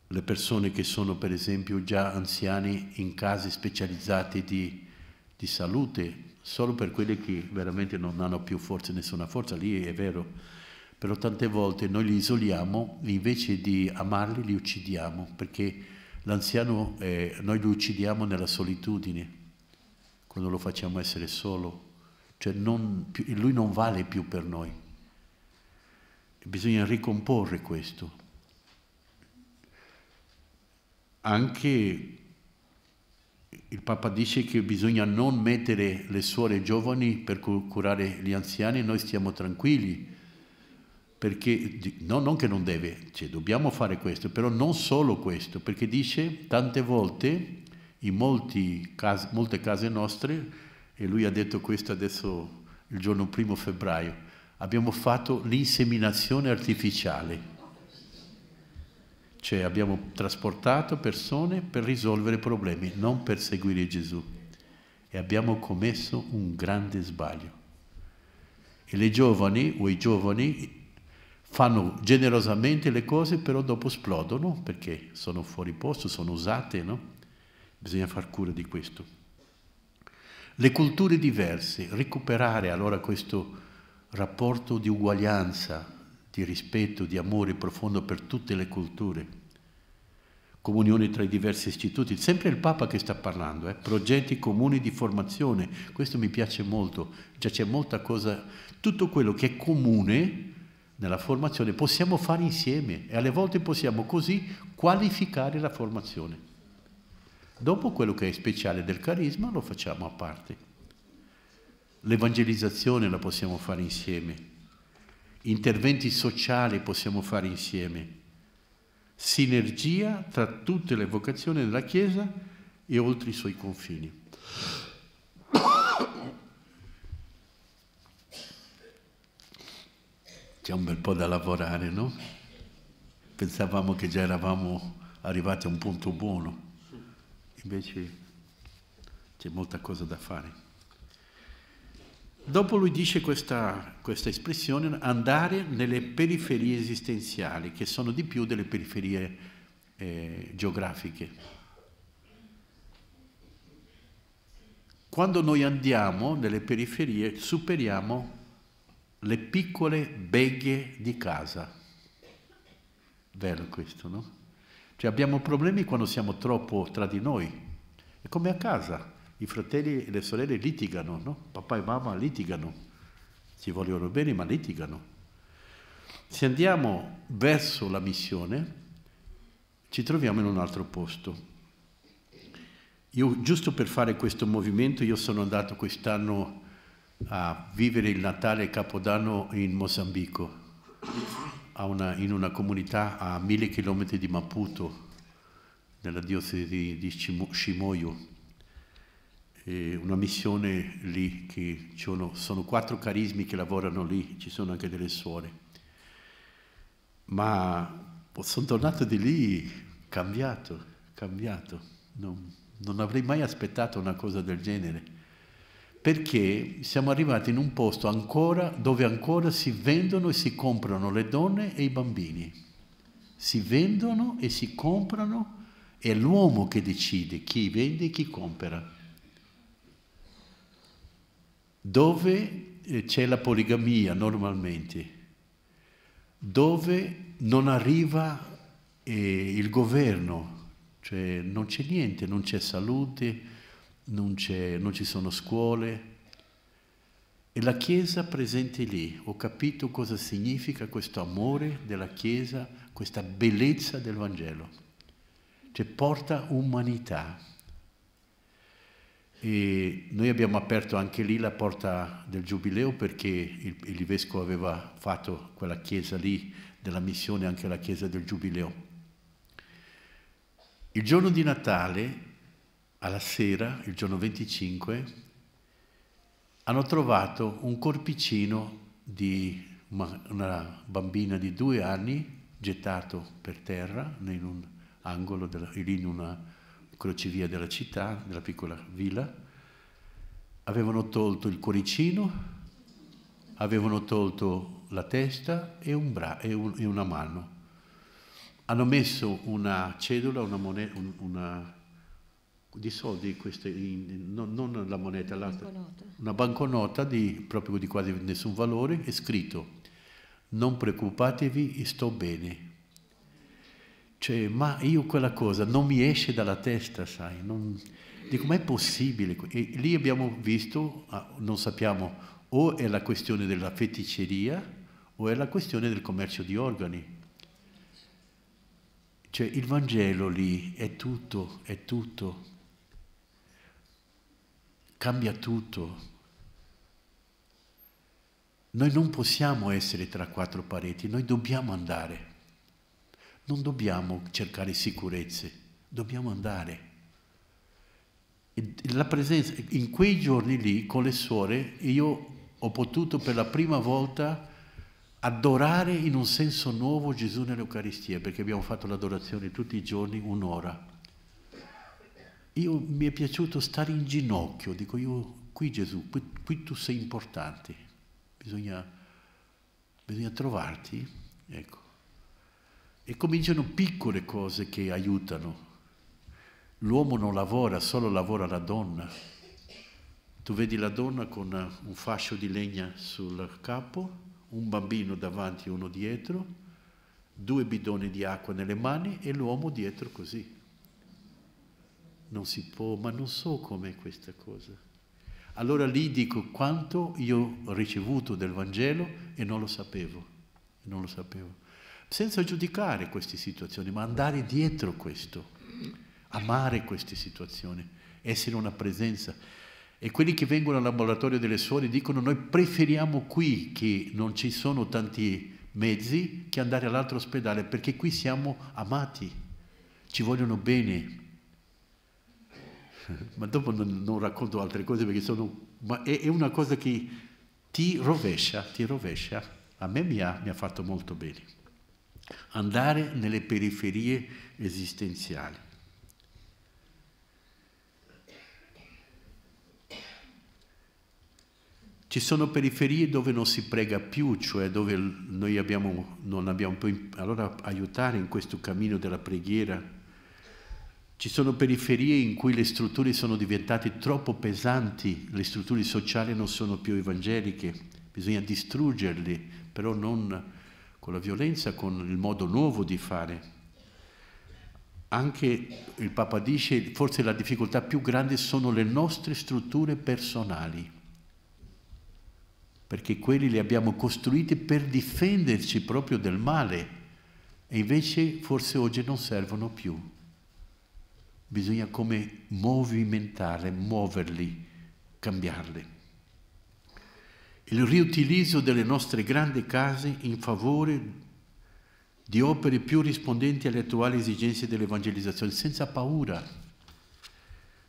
le persone che sono per esempio già anziani in case specializzate di, di salute solo per quelli che veramente non hanno più forza, nessuna forza, lì è vero, però tante volte noi li isoliamo e invece di amarli li uccidiamo, perché l'anziano eh, noi lo uccidiamo nella solitudine, quando lo facciamo essere solo, cioè non lui non vale più per noi. bisogna ricomporre questo. Anche Papa dice che bisogna non mettere le suore giovani per curare gli anziani, noi stiamo tranquilli, perché no, non che non deve, cioè, dobbiamo fare questo, però non solo questo, perché dice tante volte in case, molte case nostre, e lui ha detto questo adesso il giorno primo febbraio, abbiamo fatto l'inseminazione artificiale cioè abbiamo trasportato persone per risolvere problemi, non per seguire Gesù. E abbiamo commesso un grande sbaglio. E le giovani o i giovani fanno generosamente le cose, però dopo esplodono perché sono fuori posto, sono usate, no? Bisogna far cura di questo. Le culture diverse, recuperare allora questo rapporto di uguaglianza di rispetto, di amore profondo per tutte le culture, comunione tra i diversi istituti, sempre il Papa che sta parlando, eh? progetti comuni di formazione, questo mi piace molto, già cioè, c'è molta cosa, tutto quello che è comune nella formazione possiamo fare insieme e alle volte possiamo così qualificare la formazione. Dopo quello che è speciale del carisma lo facciamo a parte. L'evangelizzazione la possiamo fare insieme, interventi sociali possiamo fare insieme, sinergia tra tutte le vocazioni della Chiesa e oltre i suoi confini. C'è un bel po' da lavorare, no? Pensavamo che già eravamo arrivati a un punto buono, invece c'è molta cosa da fare. Dopo lui dice questa, questa espressione, andare nelle periferie esistenziali, che sono di più delle periferie eh, geografiche. Quando noi andiamo nelle periferie superiamo le piccole beghe di casa. Vero questo, no? Cioè abbiamo problemi quando siamo troppo tra di noi. È come a casa i fratelli e le sorelle litigano, no? papà e mamma litigano, si vogliono bene ma litigano. Se andiamo verso la missione, ci troviamo in un altro posto. Io, giusto per fare questo movimento, io sono andato quest'anno a vivere il Natale e Capodanno in Mozambico, una, in una comunità a mille chilometri di Maputo, nella diocesi di Shimoyo eh, una missione lì, che sono, sono quattro carismi che lavorano lì, ci sono anche delle suore. Ma sono tornato di lì cambiato, cambiato. Non, non avrei mai aspettato una cosa del genere perché siamo arrivati in un posto ancora dove ancora si vendono e si comprano le donne e i bambini. Si vendono e si comprano, è l'uomo che decide chi vende e chi compra dove eh, c'è la poligamia normalmente, dove non arriva eh, il governo, cioè non c'è niente, non c'è salute, non, c'è, non ci sono scuole. E la Chiesa presente lì, ho capito cosa significa questo amore della Chiesa, questa bellezza del Vangelo. Cioè porta umanità. E noi abbiamo aperto anche lì la porta del Giubileo perché il, il Vescovo aveva fatto quella chiesa lì della missione, anche la chiesa del Giubileo. Il giorno di Natale, alla sera, il giorno 25, hanno trovato un corpicino di una bambina di due anni gettato per terra in un angolo, della, in una crocevia della città, della piccola villa, avevano tolto il cuoricino, avevano tolto la testa e, un bra- e, un, e una mano. Hanno messo una cedula, una moneta, un, una, di soldi, queste, non, non, la moneta, l'altra, banconota. una banconota di, proprio di quasi nessun valore, è scritto non preoccupatevi, sto bene. Cioè, ma io quella cosa non mi esce dalla testa, sai? Non... Dico, ma è possibile? E lì abbiamo visto, ah, non sappiamo, o è la questione della feticeria o è la questione del commercio di organi. Cioè il Vangelo lì è tutto, è tutto, cambia tutto. Noi non possiamo essere tra quattro pareti, noi dobbiamo andare. Non dobbiamo cercare sicurezze, dobbiamo andare. Presenza, in quei giorni lì con le suore io ho potuto per la prima volta adorare in un senso nuovo Gesù nell'Eucaristia, perché abbiamo fatto l'adorazione tutti i giorni un'ora. Io, mi è piaciuto stare in ginocchio, dico io, qui Gesù, qui, qui tu sei importante, bisogna, bisogna trovarti, ecco. E cominciano piccole cose che aiutano. L'uomo non lavora, solo lavora la donna. Tu vedi la donna con un fascio di legna sul capo, un bambino davanti e uno dietro, due bidoni di acqua nelle mani e l'uomo dietro così. Non si può, ma non so com'è questa cosa. Allora lì dico quanto io ho ricevuto del Vangelo e non lo sapevo, non lo sapevo senza giudicare queste situazioni, ma andare dietro questo, amare queste situazioni, essere una presenza. E quelli che vengono al laboratorio delle suore dicono noi preferiamo qui che non ci sono tanti mezzi che andare all'altro ospedale perché qui siamo amati, ci vogliono bene. Ma dopo non, non racconto altre cose perché sono... Ma è, è, una cosa che ti rovescia, ti rovescia. A me mi ha, mi ha fatto molto bene andare nelle periferie esistenziali. Ci sono periferie dove non si prega più, cioè dove noi abbiamo, non abbiamo più... Allora aiutare in questo cammino della preghiera. Ci sono periferie in cui le strutture sono diventate troppo pesanti, le strutture sociali non sono più evangeliche, bisogna distruggerle, però non con la violenza, con il modo nuovo di fare. Anche il Papa dice forse la difficoltà più grande sono le nostre strutture personali, perché quelli li abbiamo costruiti per difenderci proprio del male e invece forse oggi non servono più. Bisogna come movimentare, muoverli, cambiarli il riutilizzo delle nostre grandi case in favore di opere più rispondenti alle attuali esigenze dell'evangelizzazione, senza paura.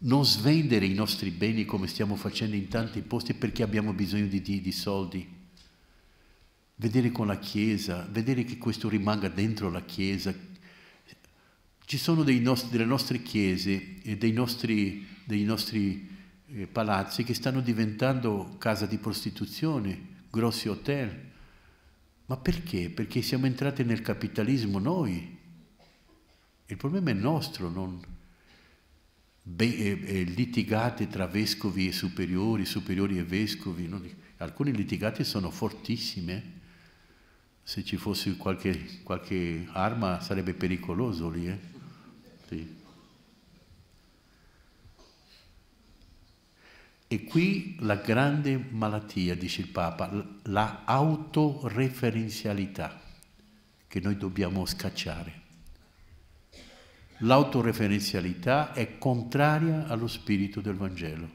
Non svendere i nostri beni come stiamo facendo in tanti posti perché abbiamo bisogno di, di, di soldi. Vedere con la Chiesa, vedere che questo rimanga dentro la Chiesa. Ci sono nostri, delle nostre chiese e dei nostri, dei nostri eh, palazzi che stanno diventando casa di prostituzione, grossi hotel. Ma perché? Perché siamo entrati nel capitalismo noi. Il problema è nostro, non eh, eh, litigate tra vescovi e superiori, superiori e vescovi. Non... Alcune litigate sono fortissime. Eh. Se ci fosse qualche, qualche arma sarebbe pericoloso lì. Eh? E qui la grande malattia, dice il Papa, la autoreferenzialità che noi dobbiamo scacciare. L'autoreferenzialità è contraria allo spirito del Vangelo.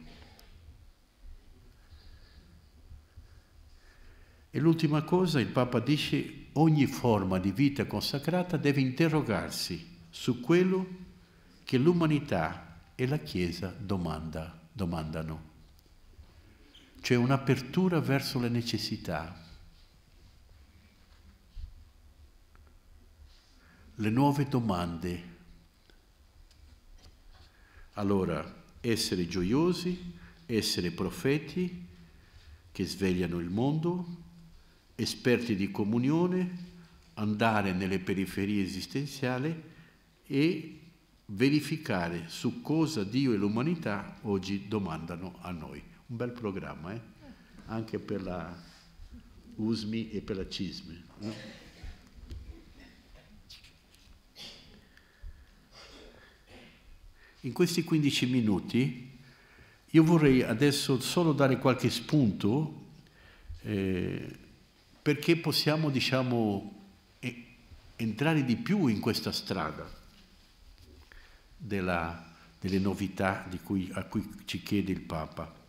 E l'ultima cosa, il Papa dice, ogni forma di vita consacrata deve interrogarsi su quello che l'umanità e la Chiesa domanda, domandano c'è un'apertura verso le necessità, le nuove domande. Allora, essere gioiosi, essere profeti che svegliano il mondo, esperti di comunione, andare nelle periferie esistenziali e verificare su cosa Dio e l'umanità oggi domandano a noi. Un bel programma, eh? anche per la USMI e per la CISMI. Eh? In questi 15 minuti io vorrei adesso solo dare qualche spunto eh, perché possiamo, diciamo, e, entrare di più in questa strada della, delle novità cui, a cui ci chiede il Papa.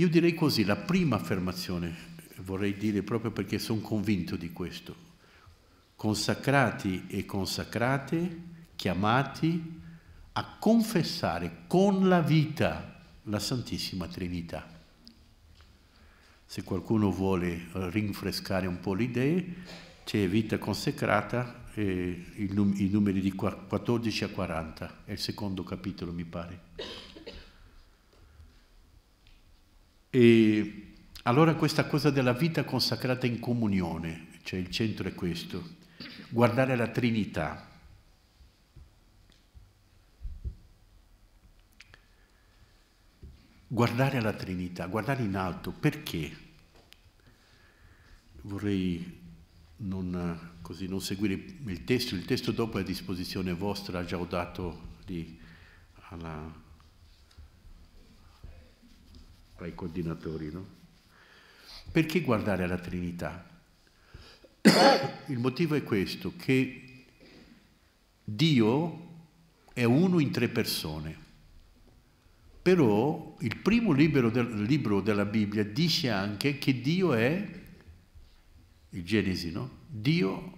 Io direi così, la prima affermazione, vorrei dire proprio perché sono convinto di questo, consacrati e consacrate, chiamati a confessare con la vita la Santissima Trinità. Se qualcuno vuole eh, rinfrescare un po' le idee, c'è vita consacrata, eh, i numeri di 14 a 40, è il secondo capitolo mi pare. E allora questa cosa della vita consacrata in comunione, cioè il centro è questo, guardare la Trinità. Guardare la Trinità, guardare in alto, perché? Vorrei non, così, non seguire il testo, il testo dopo è a disposizione vostra, già ho dato lì alla ai coordinatori, no? Perché guardare alla Trinità? Il motivo è questo, che Dio è uno in tre persone. Però il primo del, libro della Bibbia dice anche che Dio è, il Genesi, no? Dio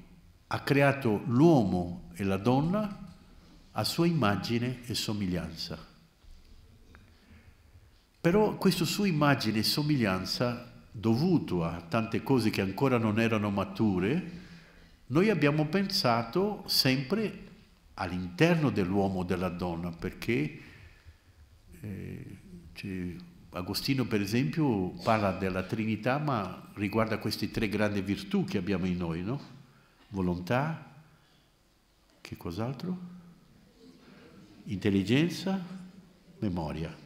ha creato l'uomo e la donna a sua immagine e somiglianza. Però questo su immagine e somiglianza, dovuto a tante cose che ancora non erano mature, noi abbiamo pensato sempre all'interno dell'uomo o della donna, perché eh, cioè, Agostino per esempio parla della Trinità ma riguarda queste tre grandi virtù che abbiamo in noi, no? Volontà, che cos'altro? Intelligenza, memoria.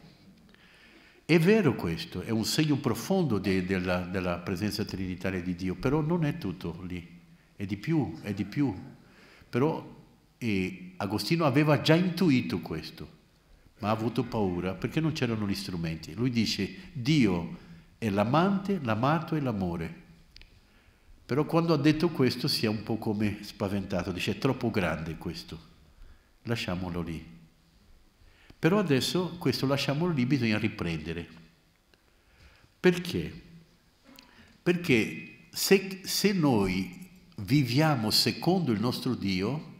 È vero questo, è un segno profondo de, della, della, presenza trinitaria di Dio, però non è tutto lì, è di più, è di più. Però eh, Agostino aveva già intuito questo, ma ha avuto paura perché non c'erano gli strumenti. Lui dice Dio è l'amante, l'amato e l'amore. Però quando ha detto questo si è un po' come spaventato, dice è troppo grande questo, lasciamolo lì. Però adesso questo lasciamolo lì, bisogna riprendere. Perché? Perché se, se noi viviamo secondo il nostro Dio,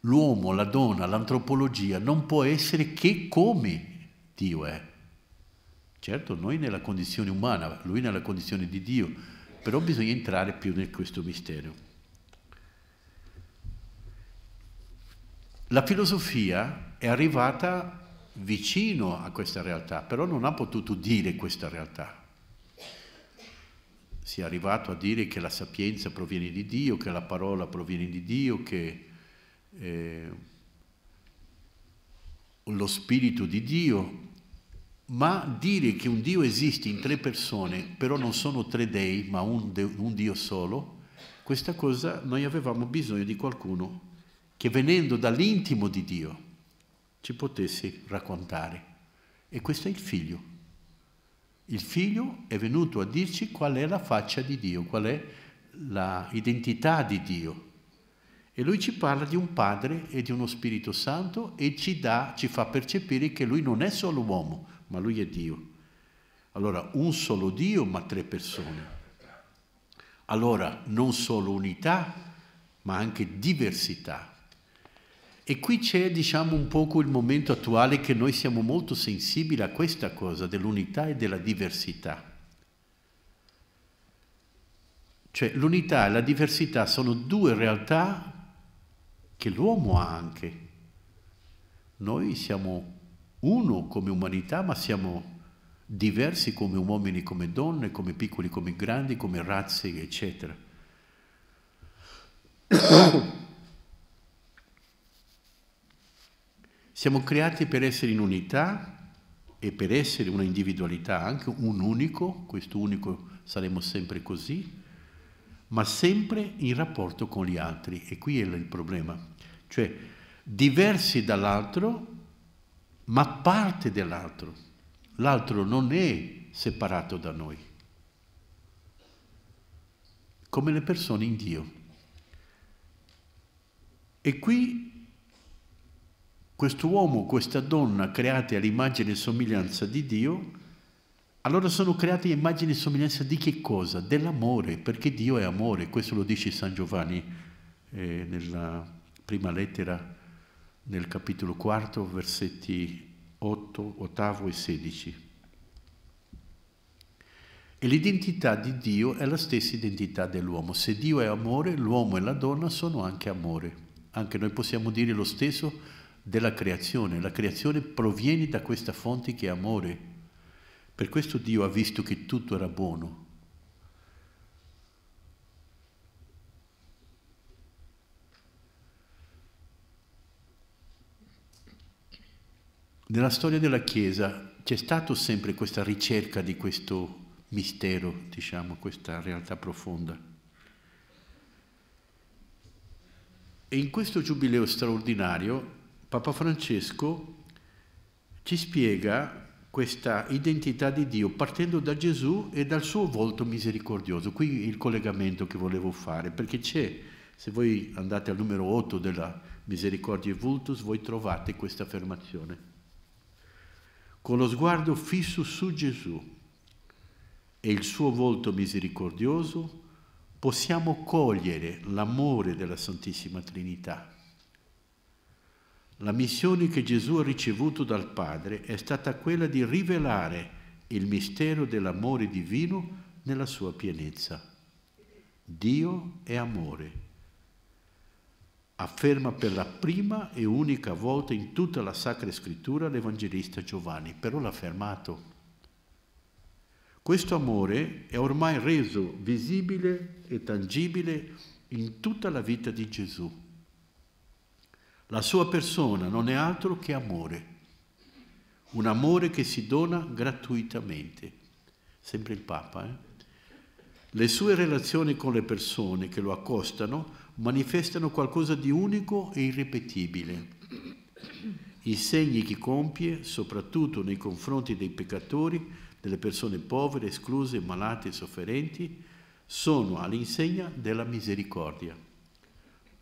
l'uomo, la donna, l'antropologia non può essere che come Dio è. Certo, noi nella condizione umana, lui nella condizione di Dio, però bisogna entrare più in questo mistero. La filosofia è arrivata vicino a questa realtà, però non ha potuto dire questa realtà. Si è arrivato a dire che la sapienza proviene di Dio, che la parola proviene di Dio, che eh, lo spirito di Dio, ma dire che un Dio esiste in tre persone, però non sono tre dei, ma un, de un Dio solo, questa cosa noi avevamo bisogno di qualcuno che venendo dall'intimo di Dio, ci potessi raccontare. E questo è il figlio. Il figlio è venuto a dirci qual è la faccia di Dio, qual è l'identità di Dio. E lui ci parla di un padre e di uno Spirito Santo e ci, dà, ci fa percepire che lui non è solo uomo, ma lui è Dio. Allora, un solo Dio, ma tre persone. Allora, non solo unità, ma anche diversità. E qui c'è diciamo un poco il momento attuale che noi siamo molto sensibili a questa cosa dell'unità e della diversità. Cioè l'unità e la diversità sono due realtà che l'uomo ha anche. Noi siamo uno come umanità, ma siamo diversi come uomini, come donne, come piccoli, come grandi, come razze, eccetera. Siamo creati per essere in unità e per essere una individualità, anche un unico, questo unico saremo sempre così, ma sempre in rapporto con gli altri. E qui è il problema. Cioè, diversi dall'altro, ma parte dell'altro. L'altro non è separato da noi, come le persone in Dio. E qui questo uomo, questa donna creati all'immagine e somiglianza di Dio, allora sono creati immagine e somiglianza di che cosa? Dell'amore, perché Dio è amore, questo lo dice San Giovanni eh, nella prima lettera, nel capitolo quarto, versetti 8, 8 e 16. E l'identità di Dio è la stessa identità dell'uomo. Se Dio è amore, l'uomo e la donna sono anche amore. Anche noi possiamo dire lo stesso della creazione. La creazione proviene da questa fonte che è amore. Per questo Dio ha visto che tutto era buono. Nella storia della Chiesa c'è stata sempre questa ricerca di questo mistero, diciamo, questa realtà profonda. E in questo giubileo straordinario Papa Francesco ci spiega questa identità di Dio partendo da Gesù e dal suo volto misericordioso. Qui il collegamento che volevo fare, perché c'è, se voi andate al numero 8 della Misericordia e Vultus, voi trovate questa affermazione. Con lo sguardo fisso su Gesù e il suo volto misericordioso, possiamo cogliere l'amore della Santissima Trinità la missione che Gesù ha ricevuto dal Padre è stata quella di rivelare il mistero dell'amore divino nella sua pienezza. Dio è amore. Afferma per la prima e unica volta in tutta la Sacra Scrittura l'Evangelista Giovanni, però l'ha affermato. Questo amore è ormai reso visibile e tangibile in tutta la vita di Gesù la sua persona non è altro che amore, un amore che si dona gratuitamente, sempre il Papa. Eh? Le sue relazioni con le persone che lo accostano manifestano qualcosa di unico e irripetibile. I segni che compie, soprattutto nei confronti dei peccatori, delle persone povere, escluse, malate e sofferenti, sono all'insegna della misericordia.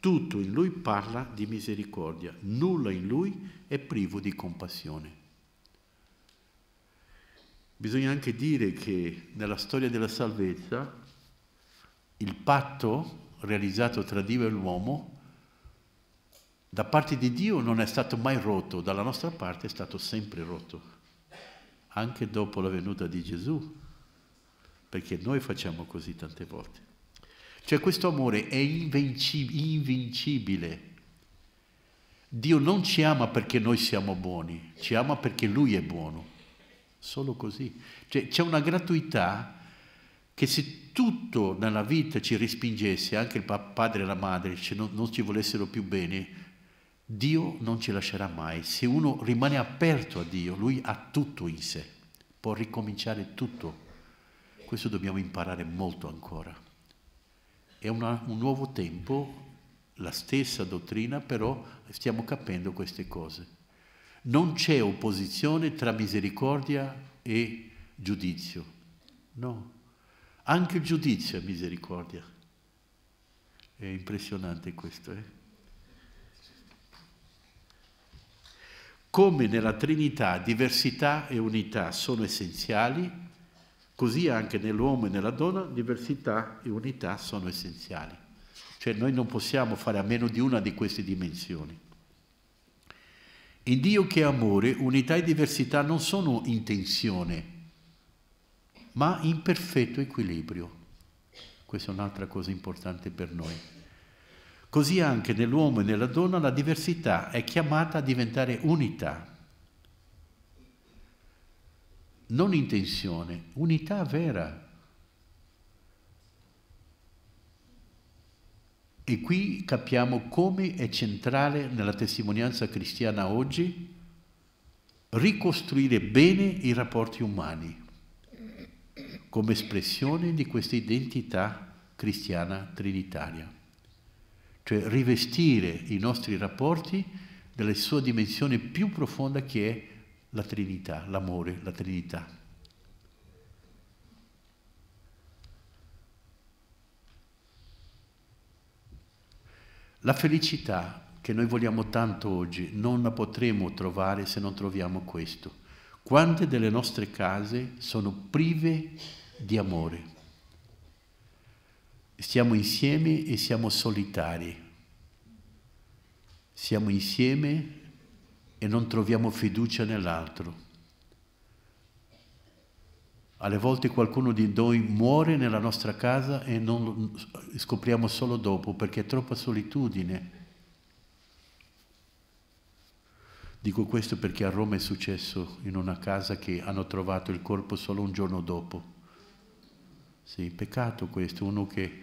Tutto in lui parla di misericordia, nulla in lui è privo di compassione. Bisogna anche dire che nella storia della salvezza il patto realizzato tra Dio e l'uomo da parte di Dio non è stato mai rotto, dalla nostra parte è stato sempre rotto, anche dopo la venuta di Gesù, perché noi facciamo così tante volte. Cioè questo amore è invincibile. Dio non ci ama perché noi siamo buoni, ci ama perché Lui è buono. Solo così. Cioè, c'è una gratuità che se tutto nella vita ci respingesse, anche il padre e la madre, se non, non ci volessero più bene, Dio non ci lascerà mai. Se uno rimane aperto a Dio, Lui ha tutto in sé, può ricominciare tutto. Questo dobbiamo imparare molto ancora. È una, un nuovo tempo, la stessa dottrina, però stiamo capendo queste cose. Non c'è opposizione tra misericordia e giudizio. No. Anche il giudizio è misericordia. È impressionante questo, eh? Come nella Trinità diversità e unità sono essenziali, Così anche nell'uomo e nella donna diversità e unità sono essenziali. Cioè noi non possiamo fare a meno di una di queste dimensioni. In Dio che è amore, unità e diversità non sono in tensione, ma in perfetto equilibrio. Questa è un'altra cosa importante per noi. Così anche nell'uomo e nella donna la diversità è chiamata a diventare unità, non intenzione, unità vera. E qui capiamo come è centrale nella testimonianza cristiana oggi ricostruire bene i rapporti umani come espressione di questa identità cristiana trinitaria, cioè rivestire i nostri rapporti della sua dimensione più profonda che è la Trinità, l'amore, la Trinità. La felicità che noi vogliamo tanto oggi non la potremo trovare se non troviamo questo. Quante delle nostre case sono prive di amore? Stiamo insieme e siamo solitari. Siamo insieme e non troviamo fiducia nell'altro. Alle volte qualcuno di noi muore nella nostra casa e non scopriamo solo dopo perché è troppa solitudine. Dico questo perché a Roma è successo in una casa che hanno trovato il corpo solo un giorno dopo. Sì, peccato questo. Che...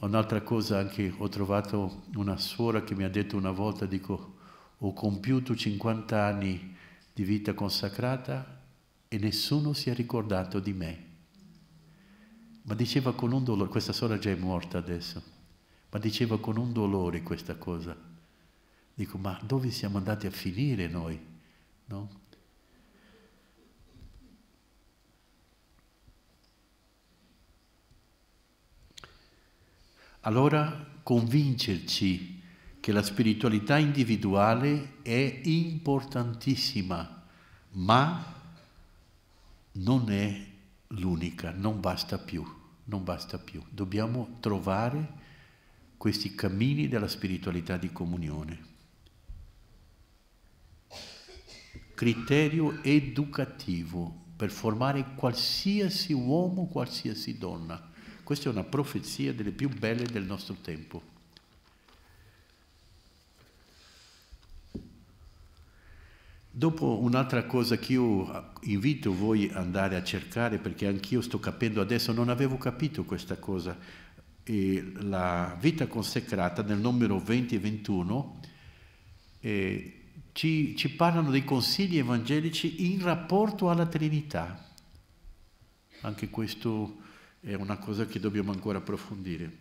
Un'altra cosa anche, ho trovato una suora che mi ha detto una volta, dico, ho compiuto 50 anni di vita consacrata e nessuno si è ricordato di me. Ma diceva con un dolore, questa sora già è morta adesso, ma diceva con un dolore questa cosa. Dico, ma dove siamo andati a finire noi? No? Allora convincerci che la spiritualità individuale è importantissima, ma non è l'unica, non basta più, non basta più. Dobbiamo trovare questi cammini della spiritualità di comunione. Criterio educativo per formare qualsiasi uomo, qualsiasi donna. Questa è una profezia delle più belle del nostro tempo. Dopo un'altra cosa che io invito voi ad andare a cercare, perché anch'io sto capendo adesso, non avevo capito questa cosa, e la vita consecrata nel numero 20 e 21 eh, ci, ci parlano dei consigli evangelici in rapporto alla Trinità. Anche questo è una cosa che dobbiamo ancora approfondire.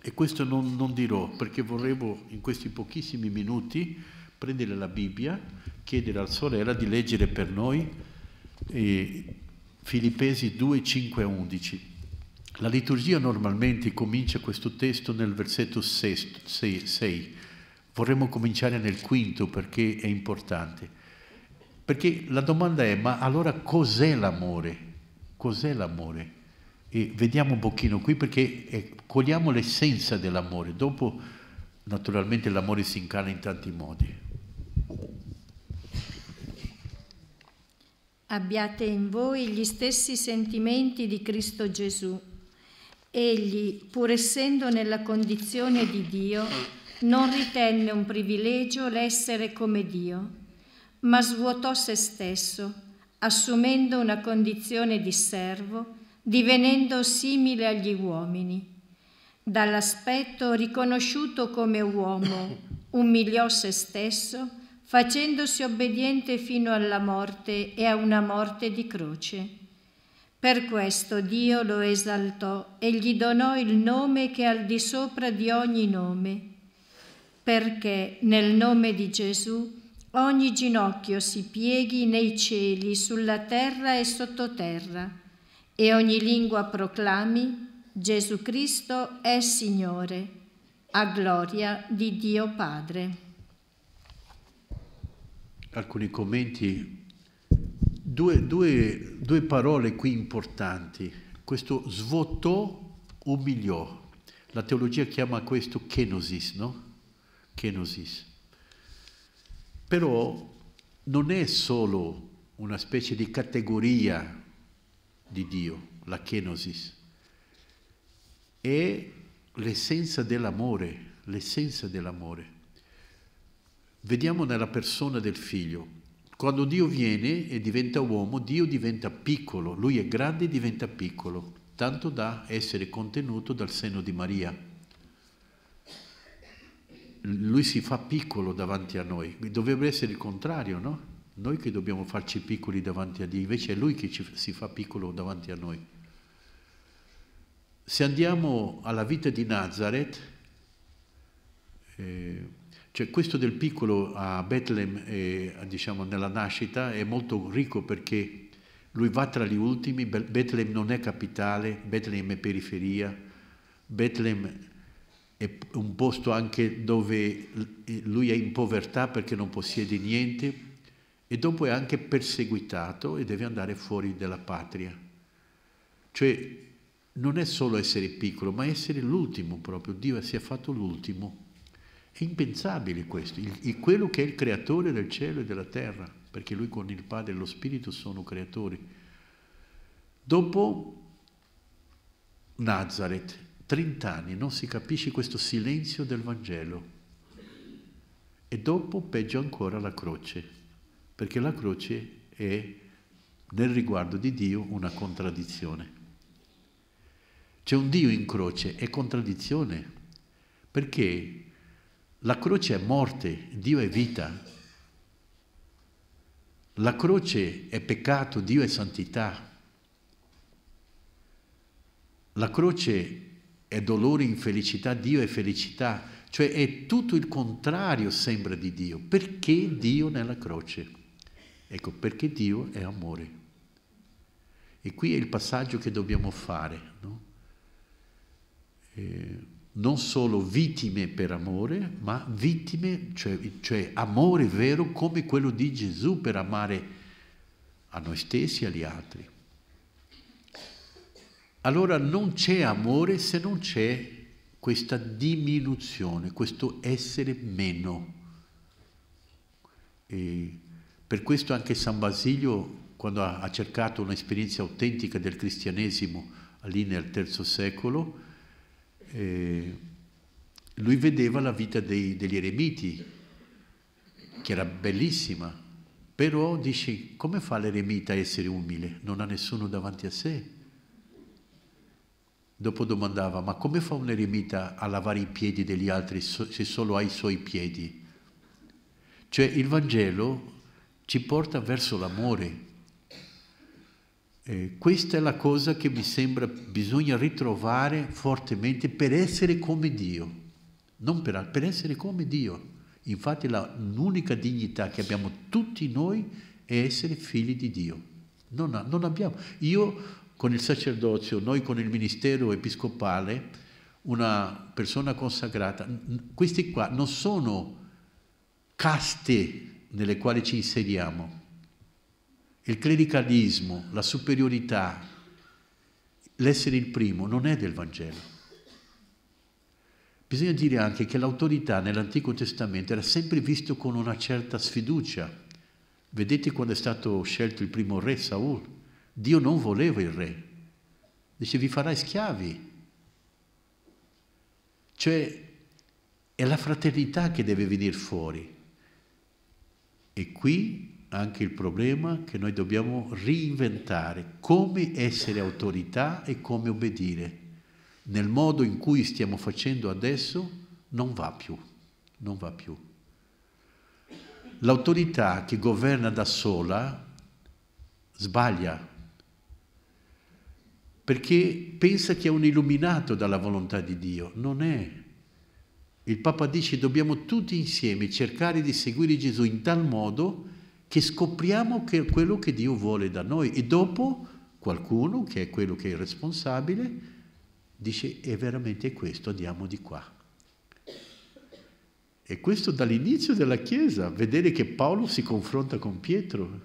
E questo non, non dirò perché vorrei in questi pochissimi minuti prendere la Bibbia chiedere al sorella di leggere per noi eh, Filippesi 2, 5 11. La liturgia normalmente comincia questo testo nel versetto 6. Vorremmo cominciare nel quinto perché è importante. Perché la domanda è, ma allora cos'è l'amore? Cos'è l'amore? E vediamo un pochino qui perché eh, cogliamo l'essenza dell'amore. Dopo, naturalmente, l'amore si incarna in tanti modi. abbiate in voi gli stessi sentimenti di Cristo Gesù. Egli, pur essendo nella condizione di Dio, non ritenne un privilegio l'essere come Dio, ma svuotò se stesso, assumendo una condizione di servo, divenendo simile agli uomini. Dall'aspetto riconosciuto come uomo, umiliò se stesso, facendosi obbediente fino alla morte e a una morte di croce. Per questo Dio lo esaltò e gli donò il nome che è al di sopra di ogni nome, perché nel nome di Gesù ogni ginocchio si pieghi nei cieli, sulla terra e sottoterra, e ogni lingua proclami Gesù Cristo è Signore, a gloria di Dio Padre alcuni commenti, due, due, due parole qui importanti. Questo svuotò, umiliò. La teologia chiama questo kenosis, no? Kenosis. Però non è solo una specie di categoria di Dio, la kenosis, è l'essenza dell'amore, l'essenza dell'amore. Vediamo nella persona del figlio. Quando Dio viene e diventa uomo, Dio diventa piccolo, lui è grande e diventa piccolo, tanto da essere contenuto dal seno di Maria. Lui si fa piccolo davanti a noi, dovrebbe essere il contrario, no? Noi che dobbiamo farci piccoli davanti a Dio, invece è Lui che ci, si fa piccolo davanti a noi. Se andiamo alla vita di Nazareth, eh, cioè questo del piccolo a Bethlehem, eh, diciamo nella nascita, è molto ricco perché lui va tra gli ultimi, Bethlehem non è capitale, Bethlehem è periferia, Bethlehem è un posto anche dove lui è in povertà perché non possiede niente e dopo è anche perseguitato e deve andare fuori dalla patria. Cioè non è solo essere piccolo, ma essere l'ultimo proprio, Dio si è fatto l'ultimo è impensabile questo, il, il, quello che è il creatore del cielo e della terra, perché lui con il Padre e lo Spirito sono creatori. Dopo Nazareth, 30 anni, non si capisce questo silenzio del Vangelo. E dopo, peggio ancora, la croce, perché la croce è, nel riguardo di Dio, una contraddizione. C'è un Dio in croce, è contraddizione, perché la croce è morte, Dio è vita. La croce è peccato, Dio è santità. La croce è dolore, infelicità, Dio è felicità, cioè è tutto il contrario sembra di Dio. Perché Dio nella croce? Ecco, perché Dio è amore. E qui è il passaggio che dobbiamo fare. No? E eh, non solo vittime per amore, ma vittime, cioè, cioè amore vero come quello di Gesù per amare a noi stessi e agli altri. Allora non c'è amore se non c'è questa diminuzione, questo essere meno. E per questo anche San Basilio, quando ha cercato un'esperienza autentica del cristianesimo lì nel III secolo, eh, lui vedeva la vita dei, degli eremiti, che era bellissima, però dice come fa l'eremita a essere umile? Non ha nessuno davanti a sé. Dopo domandava, ma come fa un eremita a lavare i piedi degli altri se solo ha i suoi piedi? Cioè il Vangelo ci porta verso l'amore, eh, questa è la cosa che mi sembra bisogna ritrovare fortemente per essere come Dio, non per, per essere come Dio. Infatti la, l'unica dignità che abbiamo tutti noi è essere figli di Dio. Non, non abbiamo. Io con il sacerdozio, noi con il ministero episcopale, una persona consacrata, questi qua non sono caste nelle quali ci inseriamo, il clericalismo, la superiorità, l'essere il primo non è del Vangelo. Bisogna dire anche che l'autorità nell'Antico Testamento era sempre visto con una certa sfiducia. Vedete quando è stato scelto il primo re Saul? Dio non voleva il re. Dice vi farai schiavi. Cioè è la fraternità che deve venire fuori. E qui anche il problema che noi dobbiamo reinventare come essere autorità e come obbedire. Nel modo in cui stiamo facendo adesso non va più, non va più. L'autorità che governa da sola sbaglia perché pensa che è un illuminato dalla volontà di Dio. Non è. Il Papa dice dobbiamo tutti insieme cercare di seguire Gesù in tal modo che scopriamo che quello che Dio vuole da noi e dopo qualcuno che è quello che è il responsabile dice è veramente questo, andiamo di qua. E questo dall'inizio della Chiesa, vedere che Paolo si confronta con Pietro.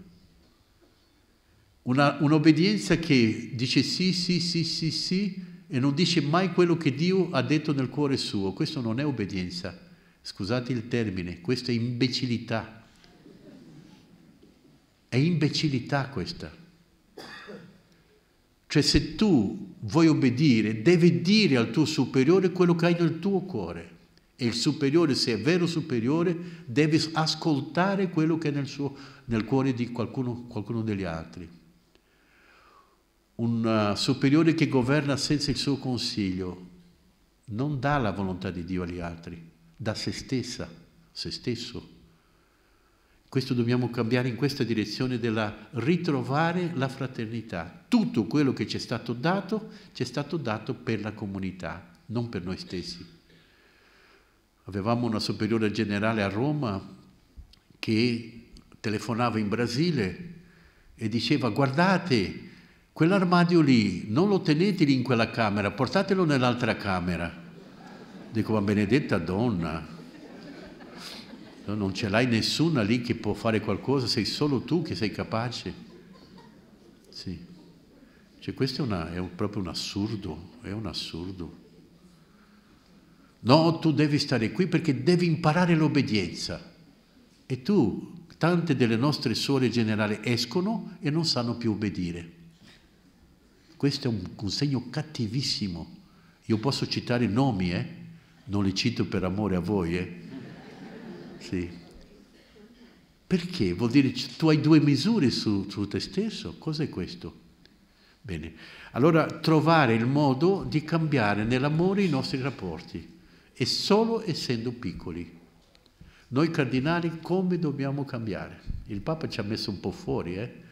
Una, un'obbedienza che dice sì, sì, sì, sì, sì e non dice mai quello che Dio ha detto nel cuore suo. Questo non è obbedienza. Scusate il termine, questa è imbecillità. È imbecillità questa. Cioè se tu vuoi obbedire, devi dire al tuo superiore quello che hai nel tuo cuore. E il superiore, se è vero superiore, deve ascoltare quello che è nel, suo, nel cuore di qualcuno, qualcuno degli altri. Un eh, superiore che governa senza il suo consiglio non dà la volontà di Dio agli altri, dà se stessa, se stesso. Questo dobbiamo cambiare in questa direzione della ritrovare la fraternità. Tutto quello che ci è stato dato, ci è stato dato per la comunità, non per noi stessi. Avevamo una superiore generale a Roma che telefonava in Brasile e diceva guardate, quell'armadio lì, non lo tenete lì in quella camera, portatelo nell'altra camera. Dico, ma benedetta donna, No? Non ce l'hai nessuna lì che può fare qualcosa, sei solo tu che sei capace. Sì. Cioè, questo è, una, è un, proprio un assurdo, è un assurdo. No, tu devi stare qui perché devi imparare l'obbedienza. E tu, tante delle nostre suore generali escono e non sanno più obbedire. Questo è un, un segno cattivissimo. Io posso citare nomi, eh? non li cito per amore a voi, eh? Sì. Perché? Vuol dire tu hai due misure su, su te stesso. Cos'è questo? Bene, allora trovare il modo di cambiare nell'amore i nostri rapporti e solo essendo piccoli. Noi cardinali come dobbiamo cambiare? Il Papa ci ha messo un po' fuori, eh?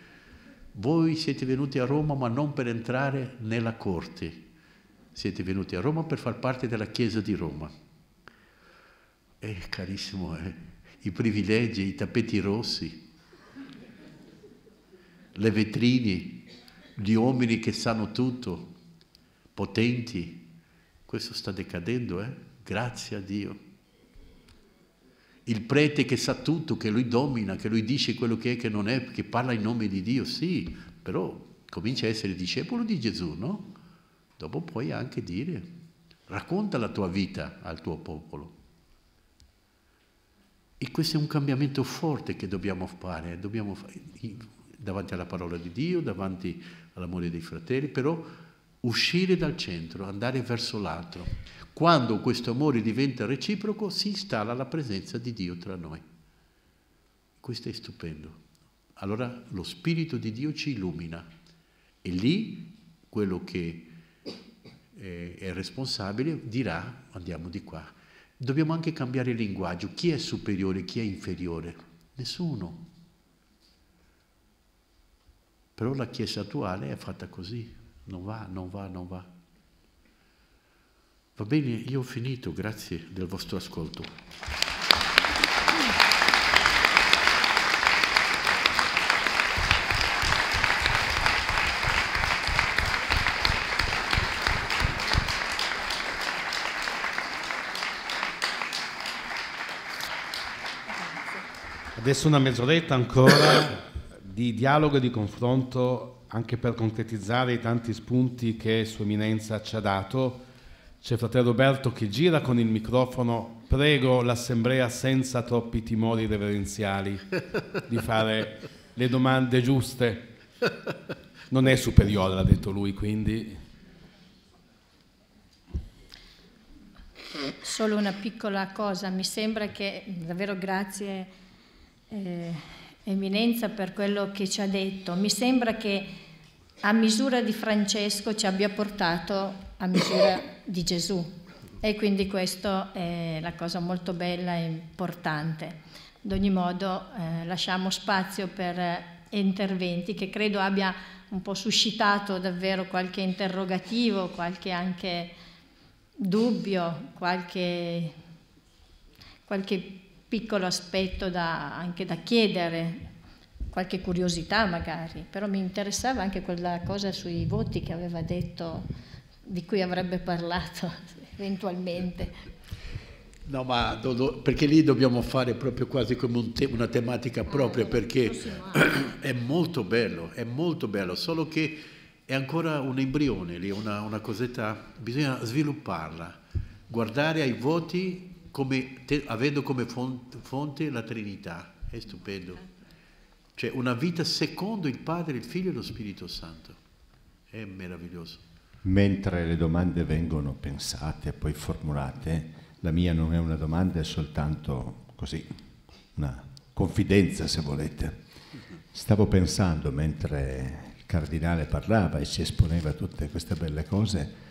Voi siete venuti a Roma ma non per entrare nella corte, siete venuti a Roma per far parte della Chiesa di Roma eh, carissimo, eh, i privilegi, i tappeti rossi, le vetrine, gli uomini che sanno tutto, potenti, questo sta decadendo, eh? grazie a Dio. Il prete che sa tutto, che lui domina, che lui dice quello che è e che non è, che parla in nome di Dio, sì, però comincia a essere discepolo di Gesù, no? Dopo puoi anche dire, racconta la tua vita al tuo popolo. E questo è un cambiamento forte che dobbiamo fare, dobbiamo fare davanti alla parola di Dio, davanti all'amore dei fratelli, però uscire dal centro, andare verso l'altro. Quando questo amore diventa reciproco si installa la presenza di Dio tra noi. Questo è stupendo. Allora lo Spirito di Dio ci illumina e lì quello che eh, è responsabile dirà andiamo di qua Dobbiamo anche cambiare il linguaggio. Chi è superiore, chi è inferiore? Nessuno. Però la Chiesa attuale è fatta così. Non va, non va, non va. Va bene, io ho finito, grazie del vostro ascolto. Adesso una mezz'oretta ancora di dialogo e di confronto anche per concretizzare i tanti spunti che Sua Eminenza ci ha dato. C'è fratello Roberto che gira con il microfono. Prego l'Assemblea senza troppi timori reverenziali di fare le domande giuste. Non è superiore, l'ha detto lui, quindi Solo una piccola cosa, mi sembra che davvero grazie eh, Eminenza per quello che ci ha detto. Mi sembra che a misura di Francesco ci abbia portato a misura di Gesù e quindi questa è la cosa molto bella e importante. Ad ogni modo eh, lasciamo spazio per interventi che credo abbia un po' suscitato davvero qualche interrogativo, qualche anche dubbio, qualche, qualche piccolo aspetto da, anche da chiedere, qualche curiosità magari, però mi interessava anche quella cosa sui voti che aveva detto, di cui avrebbe parlato eventualmente. No, ma do, do, perché lì dobbiamo fare proprio quasi come un te, una tematica ah, propria, perché è molto bello, è molto bello, solo che è ancora un embrione lì, una, una cosetta, bisogna svilupparla, guardare ai voti come te, avendo come fonte, fonte la Trinità. È stupendo. Cioè una vita secondo il Padre, il Figlio e lo Spirito Santo. È meraviglioso. Mentre le domande vengono pensate e poi formulate, la mia non è una domanda, è soltanto così, una confidenza se volete. Stavo pensando mentre il cardinale parlava e ci esponeva tutte queste belle cose,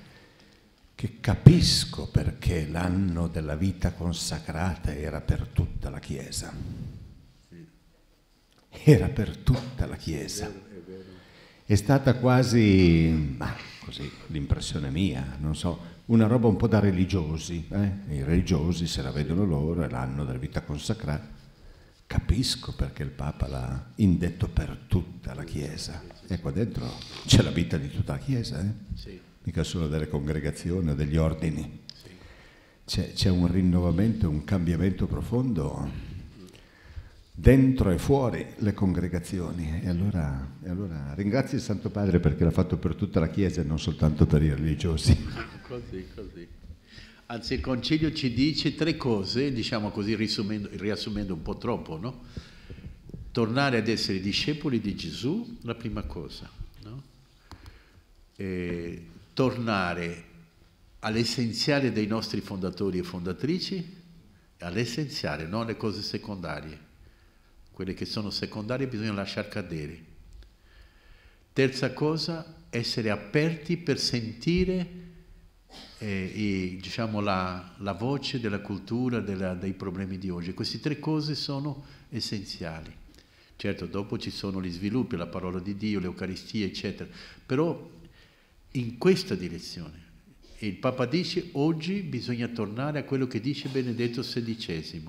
che capisco perché l'anno della vita consacrata era per tutta la Chiesa. Era per tutta la Chiesa. È stata quasi, ma così, l'impressione mia, non so, una roba un po' da religiosi. Eh? I religiosi se la vedono loro, è l'anno della vita consacrata. Capisco perché il Papa l'ha indetto per tutta la Chiesa. E ecco, qua dentro c'è la vita di tutta la Chiesa. Eh? Sì mica solo delle congregazioni o degli ordini. C'è, un rinnovamento, un cambiamento profondo dentro e fuori le congregazioni. E allora, e allora ringrazio il Santo Padre perché l'ha fatto per tutta la Chiesa e non soltanto per i religiosi. Così, così. Anzi, il Concilio ci dice tre cose, diciamo così, riassumendo un po' troppo, no? Tornare ad essere discepoli di Gesù, la prima cosa, no? E tornare all'essenziale dei nostri fondatori e fondatrici, all'essenziale, non alle cose secondarie. Quelle che sono secondarie bisogna lasciar cadere. Terza cosa, essere aperti per sentire eh, e, diciamo, la, la, voce della cultura, della, dei problemi di oggi. Queste tre cose sono essenziali. Certo, dopo ci sono gli sviluppi, la parola di Dio, l'Eucaristia, eccetera, però in questa direzione. E il Papa dice oggi bisogna tornare a quello che dice Benedetto XVI.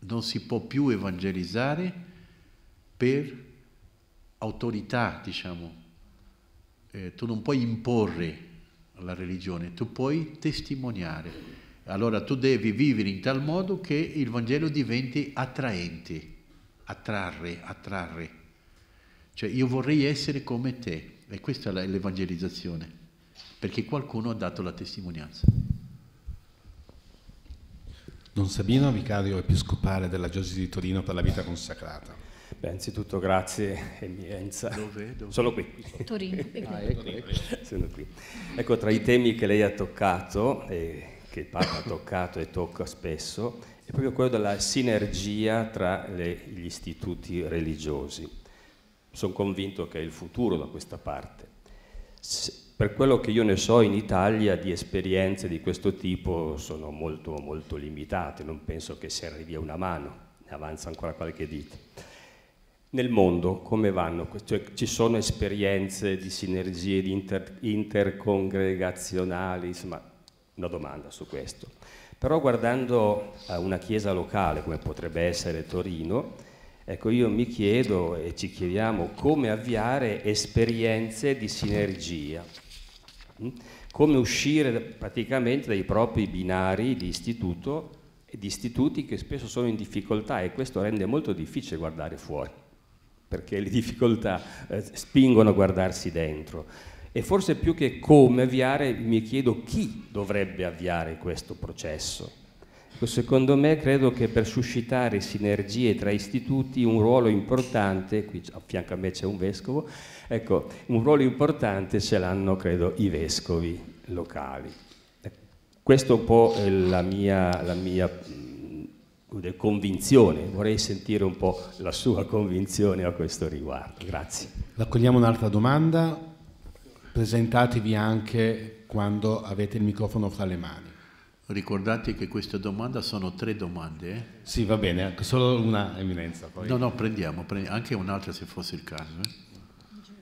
Non si può più evangelizzare per autorità, diciamo. Eh, tu non puoi imporre la religione, tu puoi testimoniare. Allora tu devi vivere in tal modo che il Vangelo diventi attraente, attrarre, attrarre. Cioè io vorrei essere come te. E questa è l'evangelizzazione, perché qualcuno ha dato la testimonianza. Don Sabino, vicario episcopale della Diocesi di Torino per la vita consacrata. Beh, anzitutto grazie Eminenza. Dove, dove? Sono qui. Torino. Ecco. ah, ecco, ecco. Sono qui. Ecco, tra i temi che lei ha toccato, e che il Papa ha toccato e tocca spesso, è proprio quello della sinergia tra le, gli istituti religiosi sono convinto che è il futuro da questa parte. Se, per quello che io ne so in Italia di esperienze di questo tipo sono molto molto limitate, non penso che si arrivi a una mano, ne avanza ancora qualche dita. Nel mondo come vanno? Cioè, ci sono esperienze di sinergie di inter, intercongregazionali, insomma, una domanda su questo. Però guardando a una chiesa locale come potrebbe essere Torino, Ecco, io mi chiedo e ci chiediamo come avviare esperienze di sinergia, mm? come uscire praticamente dai propri binari di istituto e di istituti che spesso sono in difficoltà e questo rende molto difficile guardare fuori, perché le difficoltà eh, spingono a guardarsi dentro. E forse più che come avviare, mi chiedo chi dovrebbe avviare questo processo Ecco, secondo me credo che per suscitare sinergie tra istituti un ruolo importante, qui a fianco a me c'è un vescovo, ecco, un ruolo importante ce l'hanno credo i vescovi locali. Questo è un po' la mia, la mia mh, mm, convinzione, vorrei sentire un po' la sua convinzione a questo riguardo. Grazie. Raccogliamo un'altra domanda, presentatevi anche quando avete il microfono fra le mani. Ricordate che queste domande sono tre domande. Eh? Sì, va bene, solo una eminenza. Poi. No, no, prendiamo, prendiamo, anche un'altra se fosse il caso.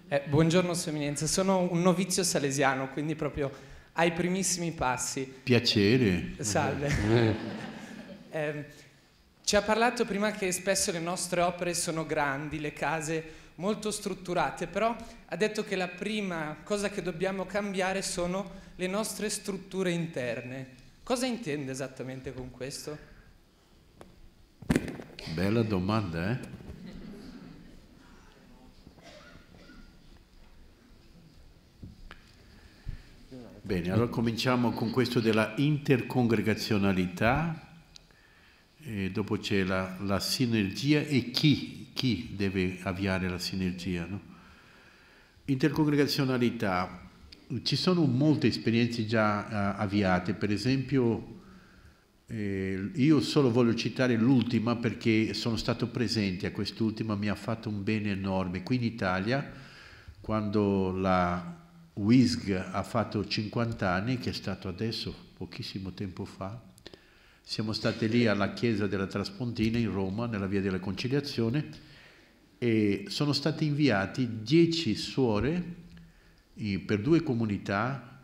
Eh. Eh, buongiorno, Sua Eminenza. Sono un novizio salesiano, quindi proprio ai primissimi passi. Piacere. Salve. Ehm, ci ha parlato prima che spesso le nostre opere sono grandi, le case molto strutturate, però ha detto che la prima cosa che dobbiamo cambiare sono le nostre strutture interne Cosa intende esattamente con questo? Bella domanda, eh? Bene, allora cominciamo con questo della intercongregazionalità, e dopo c'è la, la, sinergia e chi, chi deve avviare la sinergia. No? Intercongregazionalità, ci sono molte esperienze già uh, avviate, per esempio eh, io solo voglio citare l'ultima perché sono stato presente a quest'ultima, mi ha fatto un bene enorme. Qui in Italia, quando la WISG ha fatto 50 anni, che è stato adesso pochissimo tempo fa, siamo stati lì alla chiesa della Traspontina in Roma, nella via della conciliazione, e sono state inviate 10 suore per due comunità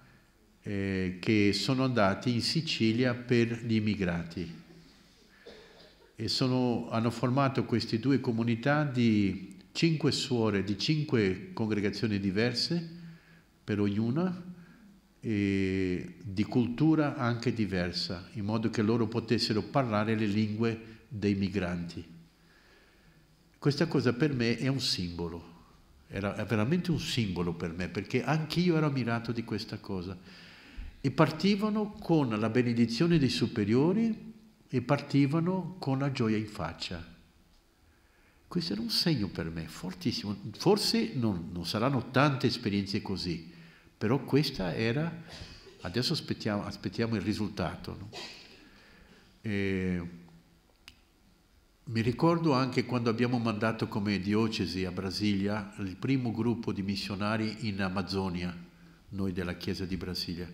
eh, che sono andate in Sicilia per gli immigrati e sono, hanno formato queste due comunità di cinque suore di cinque congregazioni diverse per ognuna di cultura anche diversa, in modo che loro potessero parlare le lingue dei migranti. Questa cosa per me è un simbolo era veramente un simbolo per me, perché anch'io ero ammirato di questa cosa. E partivano con la benedizione dei superiori e partivano con la gioia in faccia. Questo era un segno per me, fortissimo. Forse non, non saranno tante esperienze così, però questa era... Adesso aspettiamo, aspettiamo il risultato. No? E mi ricordo anche quando abbiamo mandato come diocesi a Brasilia il primo gruppo di missionari in Amazzonia, noi della Chiesa di Brasilia.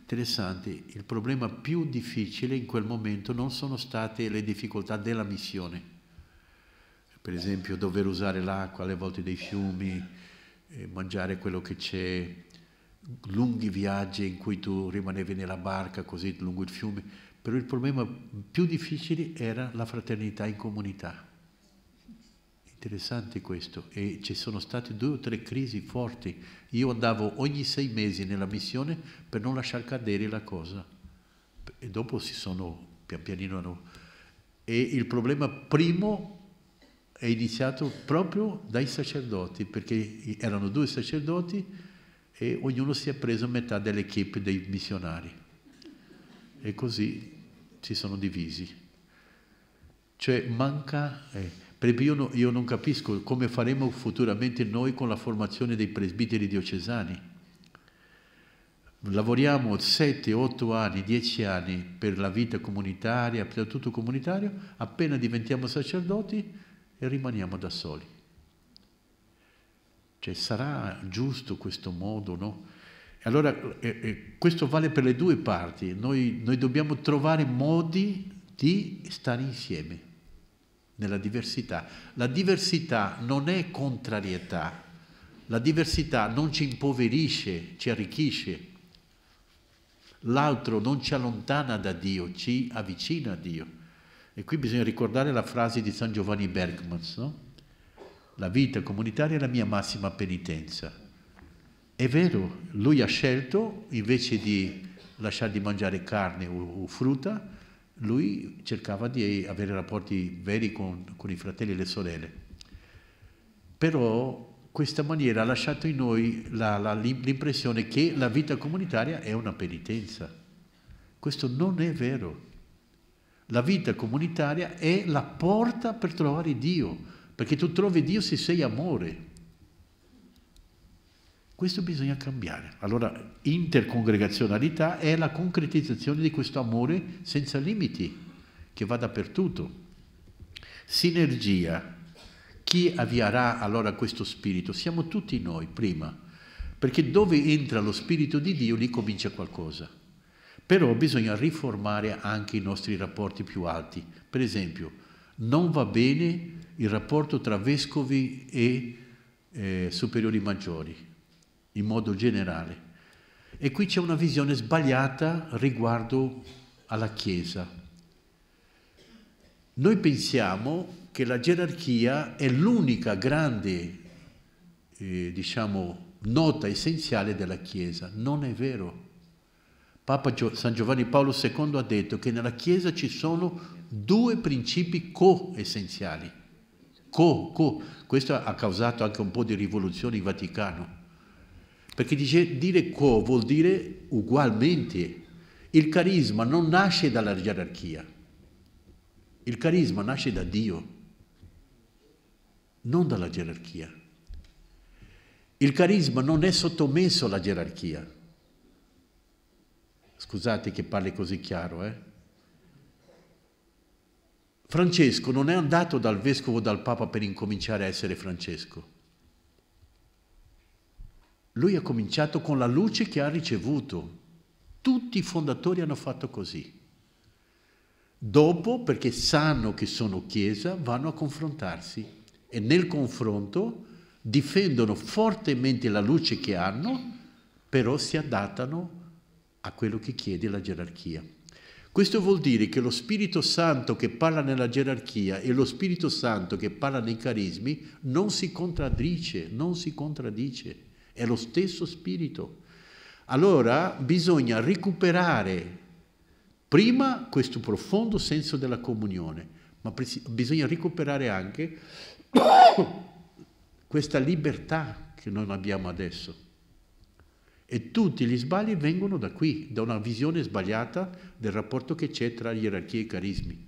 Interessante, il problema più difficile in quel momento non sono state le difficoltà della missione, per esempio dover usare l'acqua alle volte dei fiumi, eh, mangiare quello che c'è, lunghi viaggi in cui tu rimanevi nella barca così lungo il fiume però il problema più difficile era la fraternità in comunità. Interessante questo, e ci sono state due o tre crisi forti. Io andavo ogni sei mesi nella missione per non lasciar cadere la cosa. E dopo si sono, pian pianino hanno... E il problema primo è iniziato proprio dai sacerdoti, perché erano due sacerdoti e ognuno si è preso metà dell'equipe dei missionari. E così si sono divisi. Cioè manca, eh, io, no, io non capisco come faremo futuramente noi con la formazione dei presbiteri diocesani. Lavoriamo 7, 8 anni, 10 anni per la vita comunitaria, per tutto comunitario, appena diventiamo sacerdoti e rimaniamo da soli. Cioè sarà giusto questo modo, no? Allora eh, eh, questo vale per le due parti, noi, noi dobbiamo trovare modi di stare insieme nella diversità. La diversità non è contrarietà, la diversità non ci impoverisce, ci arricchisce. L'altro non ci allontana da Dio, ci avvicina a Dio. E qui bisogna ricordare la frase di San Giovanni Bergmans, no? La vita comunitaria è la mia massima penitenza. È vero, lui ha scelto invece di lasciare di mangiare carne o, o frutta, lui cercava di avere rapporti veri con, con, i fratelli e le sorelle. Però questa maniera ha lasciato in noi l'impressione che la vita comunitaria è una penitenza. Questo non è vero. La vita comunitaria è la porta per trovare Dio, perché tu trovi Dio se sei amore. Questo bisogna cambiare. Allora intercongregazionalità è la concretizzazione di questo amore senza limiti, che va dappertutto. Sinergia. Chi avvierà allora questo spirito? Siamo tutti noi prima, perché dove entra lo spirito di Dio lì comincia qualcosa. Però bisogna riformare anche i nostri rapporti più alti. Per esempio, non va bene il rapporto tra vescovi e eh, superiori maggiori in modo generale. E qui c'è una visione sbagliata riguardo alla Chiesa. Noi pensiamo che la gerarchia è l'unica grande, eh, diciamo, nota essenziale della Chiesa. Non è vero. Papa San Giovanni Paolo II ha detto che nella Chiesa ci sono due principi co-essenziali. Co, co. Questo ha causato anche un po' di rivoluzione in Vaticano perché dice, dire co vuol dire ugualmente. Il carisma non nasce dalla gerarchia. Il carisma nasce da Dio, non dalla gerarchia. Il carisma non è sottomesso alla gerarchia. Scusate che parli così chiaro, eh? Francesco non è andato dal vescovo dal papa per incominciare a essere Francesco. Lui ha cominciato con la luce che ha ricevuto. Tutti i fondatori hanno fatto così. Dopo, perché sanno che sono Chiesa, vanno a confrontarsi e nel confronto difendono fortemente la luce che hanno, però si adattano a quello che chiede la gerarchia. Questo vuol dire che lo Spirito Santo che parla nella gerarchia e lo Spirito Santo che parla nei carismi non si contraddice, non si contraddice è lo stesso spirito. Allora bisogna recuperare prima questo profondo senso della comunione, ma bisogna recuperare anche questa libertà che non abbiamo adesso. E tutti gli sbagli vengono da qui, da una visione sbagliata del rapporto che c'è tra gerarchie e carismi.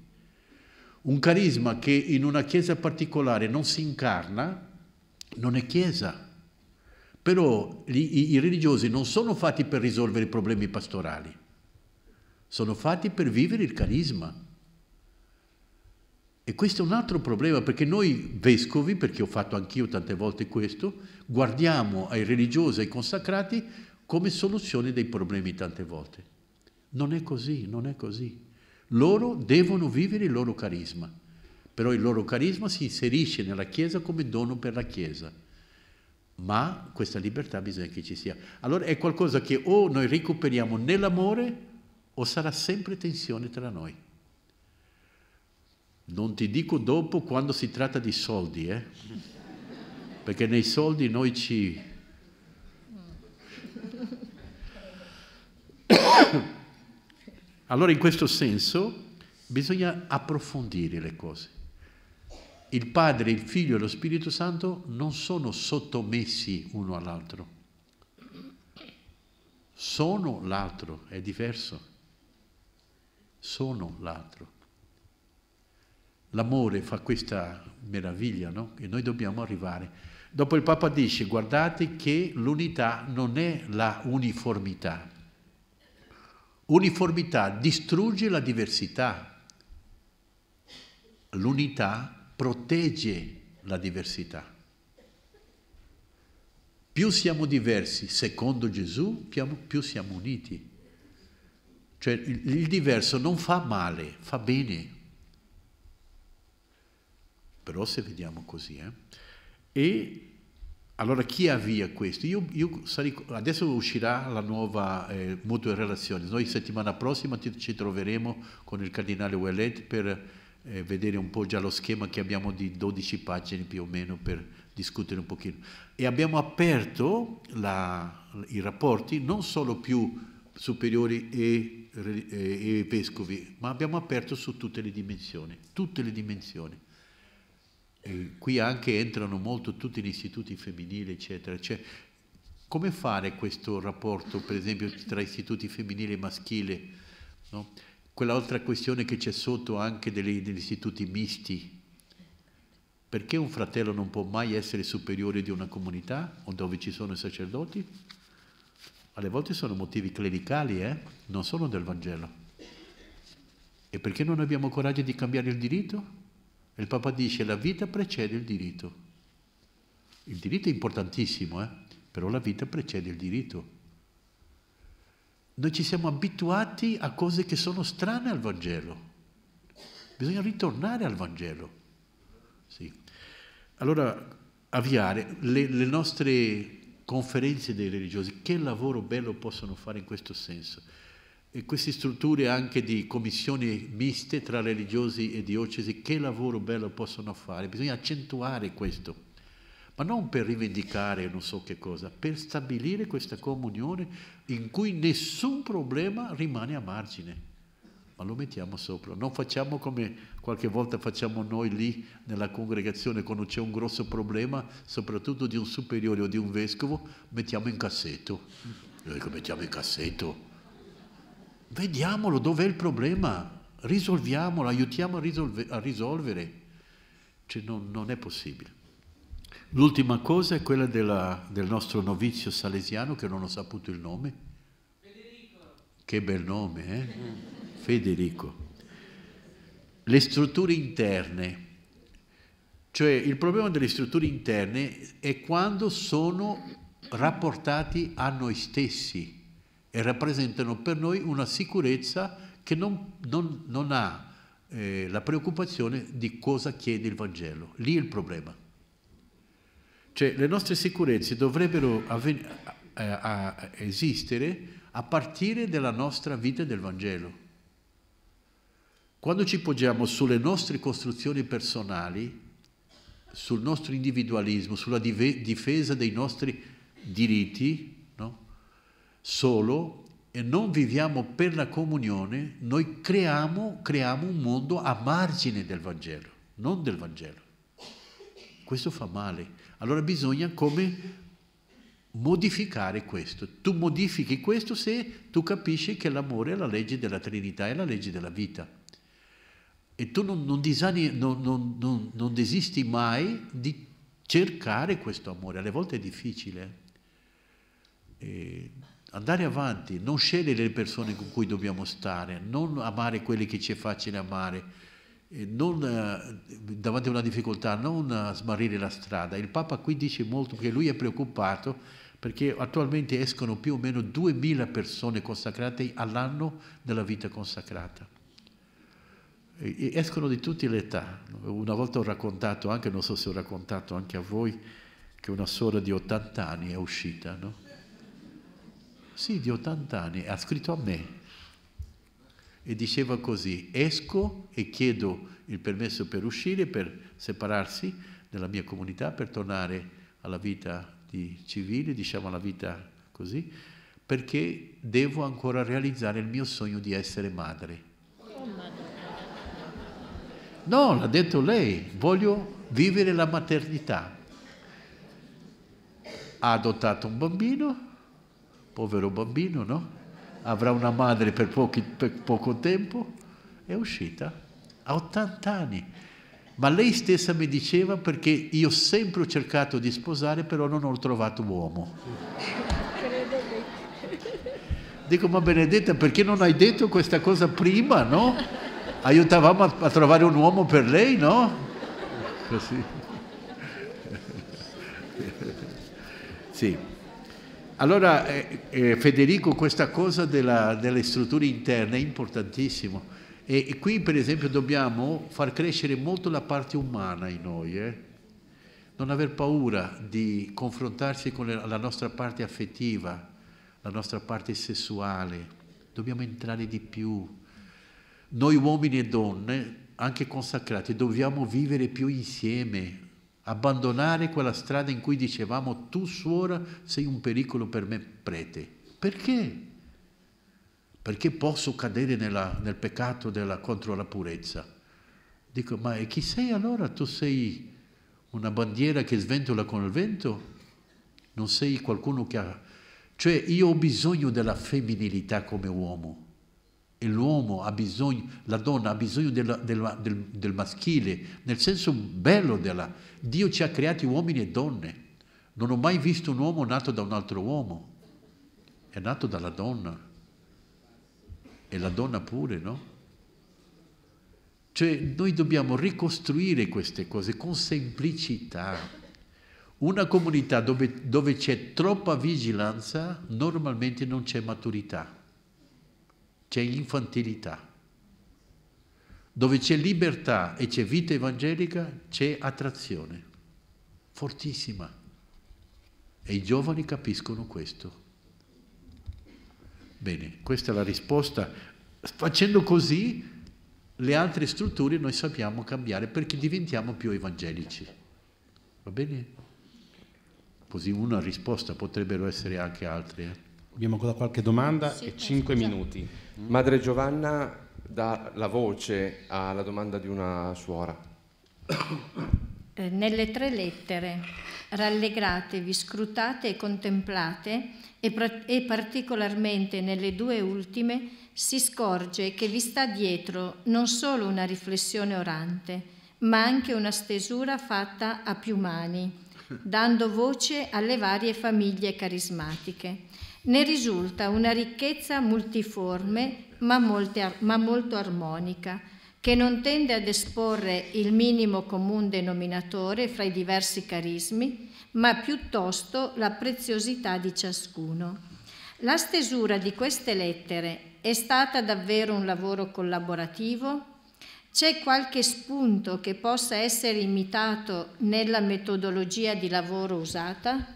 Un carisma che in una chiesa particolare non si incarna, non è chiesa però gli, i religiosi non sono fatti per risolvere i problemi pastorali, sono fatti per vivere il carisma. E questo è un altro problema, perché noi vescovi, perché ho fatto anch'io tante volte questo, guardiamo ai religiosi, ai consacrati, come soluzione dei problemi tante volte. Non è così, non è così. Loro devono vivere il loro carisma, però il loro carisma si inserisce nella Chiesa come dono per la Chiesa ma questa libertà bisogna che ci sia. Allora è qualcosa che o noi recuperiamo nell'amore o sarà sempre tensione tra noi. Non ti dico dopo quando si tratta di soldi, eh? perché nei soldi noi ci... Allora in questo senso bisogna approfondire le cose il Padre, il Figlio e lo Spirito Santo non sono sottomessi uno all'altro, sono l'altro, è diverso, sono l'altro. L'amore fa questa meraviglia, no? E noi dobbiamo arrivare. Dopo il Papa dice, guardate che l'unità non è la uniformità. Uniformità distrugge la diversità. L'unità protegge la diversità. Più siamo diversi secondo Gesù, più siamo uniti. Cioè il diverso non fa male, fa bene. Però se vediamo così, eh? E allora chi avvia questo? Io, io sarei, adesso uscirà la nuova eh, Mutue Relazioni. Noi settimana prossima ti, ci troveremo con il cardinale Ouellet per eh, vedere un po' già lo schema che abbiamo di 12 pagine più o meno per discutere un pochino. E abbiamo aperto la, i rapporti non solo più superiori e, e, e vescovi, ma abbiamo aperto su tutte le dimensioni, tutte le dimensioni. E qui anche entrano molto tutti gli istituti femminili, eccetera. Cioè, come fare questo rapporto, per esempio, tra istituti femminile e maschile? No? quell'altra questione che c'è sotto anche degli, degli istituti misti. Perché un fratello non può mai essere superiore di una comunità o dove ci sono i sacerdoti? Alle volte sono motivi clericali, eh? non sono del Vangelo. E perché non abbiamo coraggio di cambiare il diritto? Il Papa dice la vita precede il diritto. Il diritto è importantissimo, eh? però la vita precede il diritto. Noi ci siamo abituati a cose che sono strane al Vangelo. Bisogna ritornare al Vangelo. Sì. Allora, avviare le, le nostre conferenze dei religiosi, che lavoro bello possono fare in questo senso? E queste strutture anche di commissioni miste tra religiosi e diocesi, che lavoro bello possono fare? Bisogna accentuare questo, ma non per rivendicare non so che cosa, per stabilire questa comunione in cui nessun problema rimane a margine, ma lo mettiamo sopra. Non facciamo come qualche volta facciamo noi lì nella congregazione quando c'è un grosso problema, soprattutto di un superiore o di un vescovo, mettiamo in cassetto. Io dico mettiamo in cassetto. Vediamolo, dov'è il problema? Risolviamolo, aiutiamo a, risolve, a risolvere. Cioè, non, non è possibile. L'ultima cosa è quella della, del nostro novizio salesiano che non ho saputo il nome. Federico. Che bel nome, eh? Federico. Le strutture interne. Cioè il problema delle strutture interne è quando sono rapportati a noi stessi e rappresentano per noi una sicurezza che non, non, non ha eh, la preoccupazione di cosa chiede il Vangelo. Lì è il problema. Cioè le nostre sicurezze dovrebbero eh, esistere a partire dalla nostra vita del Vangelo. Quando ci poggiamo sulle nostre costruzioni personali, sul nostro individualismo, sulla difesa dei nostri diritti, no? solo e non viviamo per la comunione, noi creiamo, creiamo un mondo a margine del Vangelo, non del Vangelo. Questo fa male. Allora bisogna come modificare questo. Tu modifichi questo se tu capisci che l'amore è la legge della Trinità, è la legge della vita. E tu non, non, disani, non, non, non desisti mai di cercare questo amore. Alle volte è difficile. Eh. E andare avanti, non scegliere le persone con cui dobbiamo stare, non amare quelli che ci è facile amare, non, eh, davanti a una difficoltà, non smarrire la strada. Il Papa qui dice molto che lui è preoccupato perché attualmente escono più o meno 2000 persone consacrate all'anno della vita consacrata. E escono di tutte le età. Una volta ho raccontato anche, non so se ho raccontato anche a voi, che una sorella di 80 anni è uscita, no? Sì, di 80 anni, ha scritto a me, e diceva così, esco e chiedo il permesso per uscire, per separarsi dalla mia comunità, per tornare alla vita di civile, diciamo alla vita così, perché devo ancora realizzare il mio sogno di essere madre. No, l'ha detto lei, voglio vivere la maternità. Ha adottato un bambino, povero bambino, no? avrà una madre per, pochi, per poco tempo, è uscita a 80 anni. Ma lei stessa mi diceva perché io sempre ho cercato di sposare, però non ho trovato uomo. Dico, ma Benedetta, perché non hai detto questa cosa prima, no? Aiutavamo a, a trovare un uomo per lei, no? Così. Sì. Allora eh, eh, Federico questa cosa della, delle strutture interne è importantissima e, e, qui per esempio dobbiamo far crescere molto la parte umana in noi, eh? non aver paura di confrontarsi con la nostra parte affettiva, la nostra parte sessuale, dobbiamo entrare di più. Noi uomini e donne, anche consacrati, dobbiamo vivere più insieme, abbandonare quella strada in cui dicevamo tu suora sei un pericolo per me prete. Perché? Perché posso cadere nella, nel peccato della, contro la purezza. Dico, ma chi sei allora? Tu sei una bandiera che sventola con il vento? Non sei qualcuno che ha... Cioè io ho bisogno della femminilità come uomo e l'uomo ha bisogno, la donna ha bisogno della, della, del, del, maschile, nel senso bello della... Dio ci ha creati uomini e donne. Non ho mai visto un uomo nato da un altro uomo, è nato dalla donna. E la donna pure, no? Cioè noi dobbiamo ricostruire queste cose con semplicità. Una comunità dove, dove c'è troppa vigilanza normalmente non c'è maturità c'è infantilità. Dove c'è libertà e c'è vita evangelica, c'è attrazione, fortissima. E i giovani capiscono questo. Bene, questa è la risposta. Facendo così, le altre strutture noi sappiamo cambiare perché diventiamo più evangelici. Va bene? Così una risposta potrebbero essere anche altre. Eh? Abbiamo ancora qualche domanda sì, e 5 scusa. minuti. Madre Giovanna dà la voce alla domanda di una suora. Eh, nelle tre lettere, rallegratevi, scrutate e contemplate, e, e particolarmente nelle due ultime, si scorge che vi sta dietro non solo una riflessione orante, ma anche una stesura fatta a più mani, dando voce alle varie famiglie carismatiche. Ne risulta una ricchezza multiforme ma, molte, ma molto armonica, che non tende ad esporre il minimo comune denominatore fra i diversi carismi, ma piuttosto la preziosità di ciascuno. La stesura di queste lettere è stata davvero un lavoro collaborativo? C'è qualche spunto che possa essere imitato nella metodologia di lavoro usata?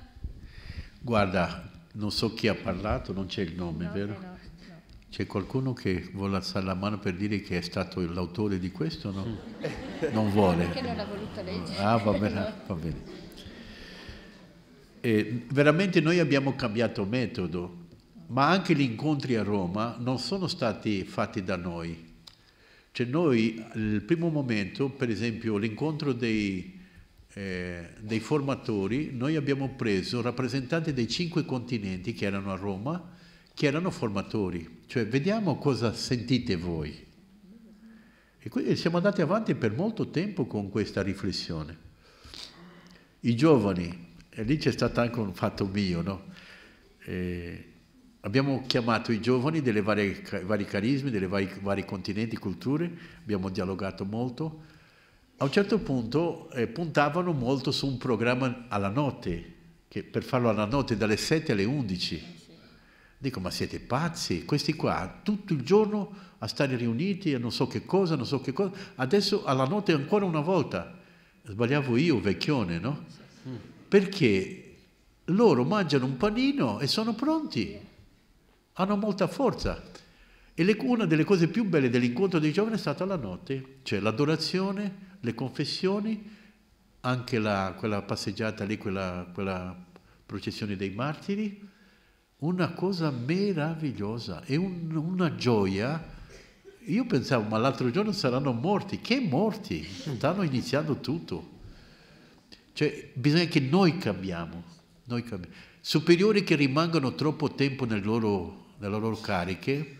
Guarda, non so chi ha parlato, non c'è il nome, no, vero? No, C'è qualcuno che vuole alzare la mano per dire che è stato l'autore di questo? No? Non vuole. Perché non l'ha voluto leggere. Ah, va bene. E eh, veramente noi abbiamo cambiato metodo, ma anche gli incontri a Roma non sono stati fatti da noi. Cioè noi, al primo momento, per esempio, l'incontro dei, eh, dei formatori, noi abbiamo preso rappresentanti dei cinque continenti che erano a Roma, che erano formatori. Cioè, vediamo cosa sentite voi. E quindi siamo andati avanti per molto tempo con questa riflessione. I giovani, e lì c'è stato anche un fatto mio, no? Eh, abbiamo chiamato i giovani dei vari carismi, delle vari, vari continenti, culture, abbiamo dialogato molto, a un certo punto eh, puntavano molto su un programma alla notte, che per farlo alla notte dalle 7 alle 11. Dico, ma siete pazzi? Questi qua tutto il giorno a stare riuniti, a non so che cosa, non so che cosa. Adesso alla notte ancora una volta. Sbagliavo io, vecchione, no? Perché loro mangiano un panino e sono pronti. Hanno molta forza. E le, una delle cose più belle dell'incontro dei giovani è stata la notte, cioè l'adorazione le confessioni, anche la, quella passeggiata lì, quella, quella processione dei martiri, una cosa meravigliosa e un, una gioia. Io pensavo, ma l'altro giorno saranno morti. Che morti? Stanno iniziando tutto. Cioè, bisogna che noi cambiamo, noi cambiamo. Superiori che rimangono troppo tempo nel loro, nelle loro cariche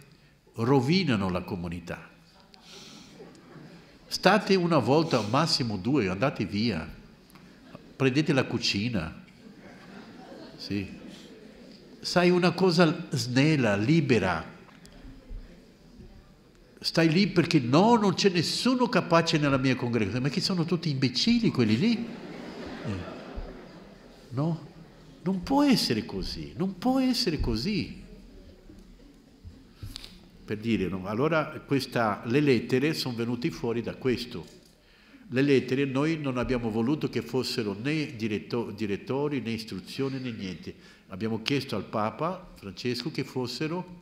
rovinano la comunità. State una volta, massimo due, andate via. Prendete la cucina. Sì. Sai una cosa snella, libera. Stai lì perché no, non c'è nessuno capace nella mia congregazione, ma che sono tutti imbecilli quelli lì. Eh. No? Non può essere così, non può essere così per dire, no? allora questa, le lettere sono venute fuori da questo. Le lettere noi non abbiamo voluto che fossero né diretto, direttori né istruzioni né niente. Abbiamo chiesto al Papa Francesco che fossero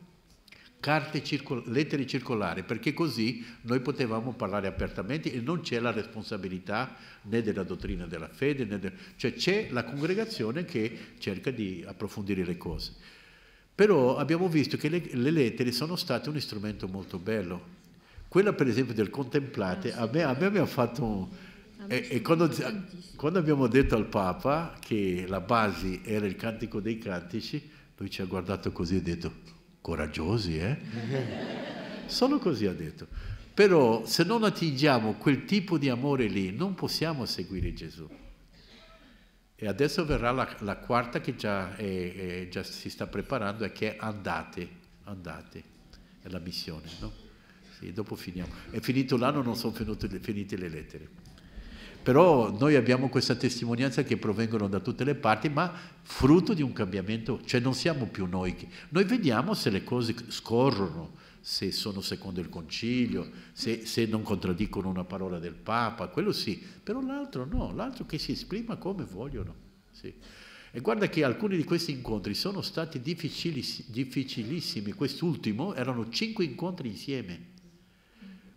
carte circol lettere circolari, perché così noi potevamo parlare apertamente e non c'è la responsabilità né della dottrina della fede, né de cioè c'è la congregazione che cerca di approfondire le cose. Però abbiamo visto che le, le lettere sono state un strumento molto bello. Quella per esempio del contemplate, ah, a me, a me mi ha fatto... Un, ah, e, e quando, quando, abbiamo detto al Papa che la base era il cantico dei cantici, lui ci ha guardato così e ha detto, coraggiosi, eh? Solo così ha detto. Però se non attingiamo quel tipo di amore lì, non possiamo seguire Gesù. E adesso verrà la, la quarta che già, è, è, già, si sta preparando e che è andate, andate, è la missione. No? Sì, dopo finiamo. È finito l'anno, non sono finite le lettere. Però noi abbiamo questa testimonianza che provengono da tutte le parti, ma frutto di un cambiamento, cioè non siamo più noi. Che, noi vediamo se le cose scorrono, se sono secondo il concilio, se, se non contraddicono una parola del Papa, quello sì, però l'altro no, l'altro che si esprima come vogliono. Sì. E guarda che alcuni di questi incontri sono stati difficilissimi, quest'ultimo erano cinque incontri insieme,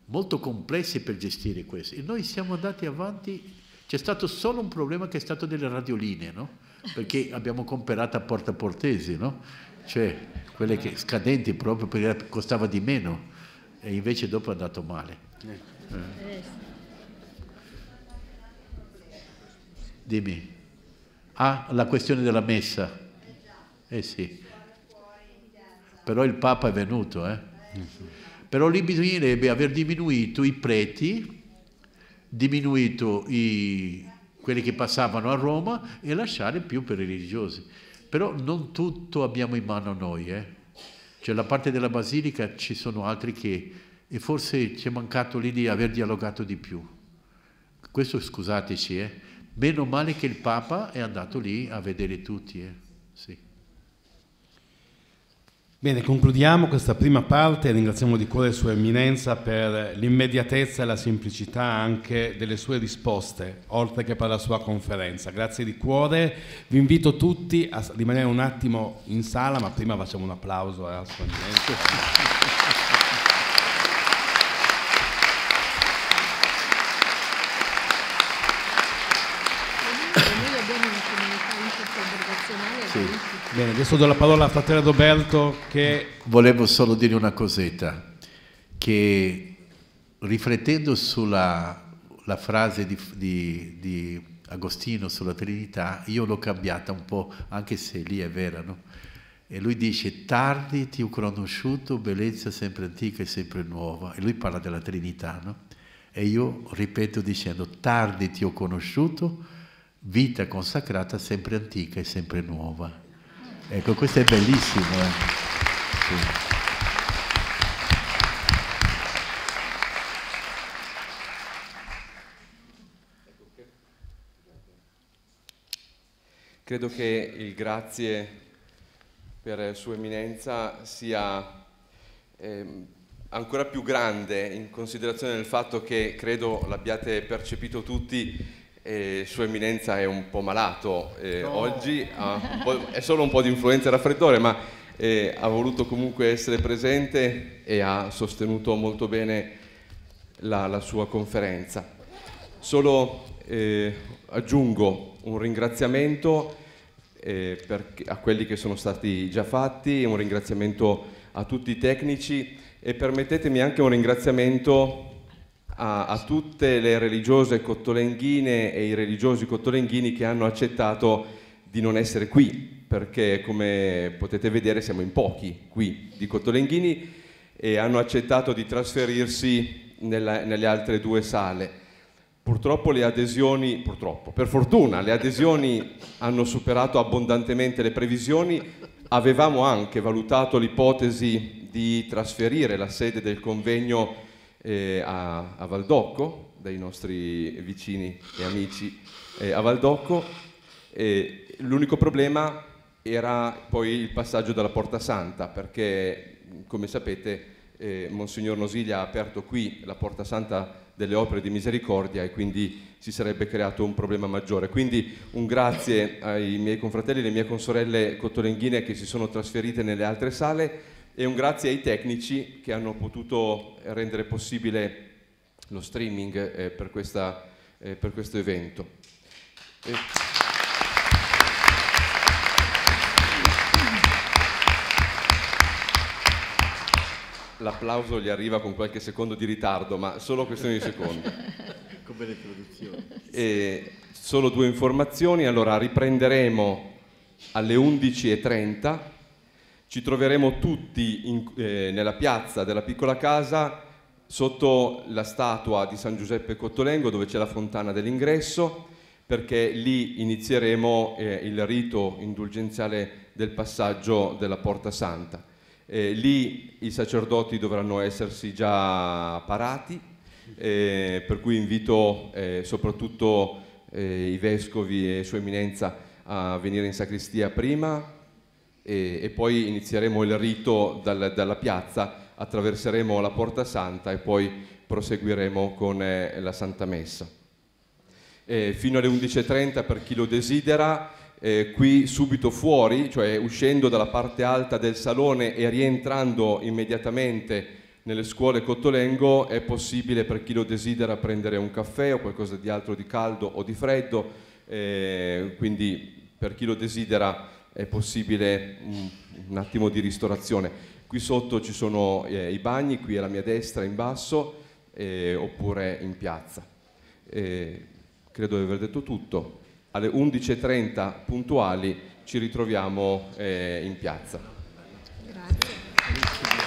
molto complessi per gestire questo. E noi siamo andati avanti, c'è stato solo un problema che è stato delle radioline, no? perché abbiamo comperato a Porta Portesi, no? cioè quelle che, scadenti proprio perché costava di meno e invece dopo è andato male. Eh. Dimmi. Ah, la questione della messa. Eh sì. Però il Papa è venuto, eh. Però lì bisognerebbe aver diminuito i preti, diminuito i, quelli che passavano a Roma e lasciare più per i religiosi. Però non tutto abbiamo in mano noi, eh? cioè la parte della basilica ci sono altri che, e forse ci è mancato lì di aver dialogato di più. Questo scusateci, eh? meno male che il Papa è andato lì a vedere tutti. Eh? Sì. Bene, concludiamo questa prima parte, e ringraziamo di cuore Sua Eminenza per l'immediatezza e la semplicità anche delle sue risposte, oltre che per la sua conferenza. Grazie di cuore, vi invito tutti a rimanere un attimo in sala, ma prima facciamo un applauso a Sua Eminenza. Sì. Bene, adesso do la parola a fratello Roberto che... Volevo solo dire una cosetta, che riflettendo sulla frase di, di, di, Agostino sulla Trinità, io l'ho cambiata un po', anche se lì è vera, no? E lui dice, tardi ti ho conosciuto, bellezza sempre antica e sempre nuova. E lui parla della Trinità, no? E io ripeto dicendo, tardi ti ho conosciuto, vita consacrata sempre antica e sempre nuova. Ecco, questo è bellissimo. Eh. Sì. Credo che il grazie per Sua Eminenza sia eh, ancora più grande in considerazione del fatto che credo l'abbiate percepito tutti eh, sua Eminenza è un po' malato eh, no. oggi, po', è solo un po' di influenza e raffreddore, ma eh, ha voluto comunque essere presente e ha sostenuto molto bene la, la sua conferenza. Solo aggiungo un ringraziamento per, a quelli che sono stati già fatti, un ringraziamento a tutti i tecnici e permettetemi anche un ringraziamento a, a, tutte le religiose cottolenghine e i religiosi cottolenghini che hanno accettato di non essere qui, perché come potete vedere siamo in pochi qui di cottolenghini e hanno accettato di trasferirsi nella, nelle altre due sale. Purtroppo le adesioni, purtroppo, per fortuna, le adesioni hanno superato abbondantemente le previsioni. Avevamo anche valutato l'ipotesi di trasferire la sede del convegno eh, a, a, Valdocco, dai nostri vicini e amici eh, a Valdocco. Eh, l'unico problema era poi il passaggio dalla Porta Santa, perché come sapete eh, Monsignor Nosiglia ha aperto qui la Porta Santa delle opere di misericordia e quindi si sarebbe creato un problema maggiore. Quindi un grazie ai miei confratelli e alle mie consorelle cottolenghine che si sono trasferite nelle altre sale e un grazie ai tecnici che hanno potuto rendere possibile lo streaming eh, per, questa, eh, per, questo evento. E... Eh. L'applauso gli arriva con qualche secondo di ritardo, ma solo questione di secondo. Come le produzioni. E solo due informazioni, allora riprenderemo alle 11.30 ci troveremo tutti in, eh, nella piazza della piccola casa sotto la statua di San Giuseppe Cottolengo dove c'è la fontana dell'ingresso perché lì inizieremo eh, il rito indulgenziale del passaggio della Porta Santa. Eh, lì i sacerdoti dovranno essersi già parati, eh, per cui invito eh, soprattutto eh, i vescovi e Sua Eminenza a venire in sacristia prima, e, e poi inizieremo il rito dal, dalla piazza, attraverseremo la Porta Santa e poi proseguiremo con eh, la Santa Messa. Eh, fino alle 11.30 per chi lo desidera, eh, qui subito fuori, cioè uscendo dalla parte alta del salone e rientrando immediatamente nelle scuole Cottolengo è possibile per chi lo desidera prendere un caffè o qualcosa di altro di caldo o di freddo, eh, quindi per chi lo desidera è possibile un, mm, un attimo di ristorazione. Qui sotto ci sono eh, i bagni, qui alla mia destra in basso, eh, oppure in piazza. Eh, credo di aver detto tutto. Alle 11.30 puntuali ci ritroviamo eh, in piazza. Grazie.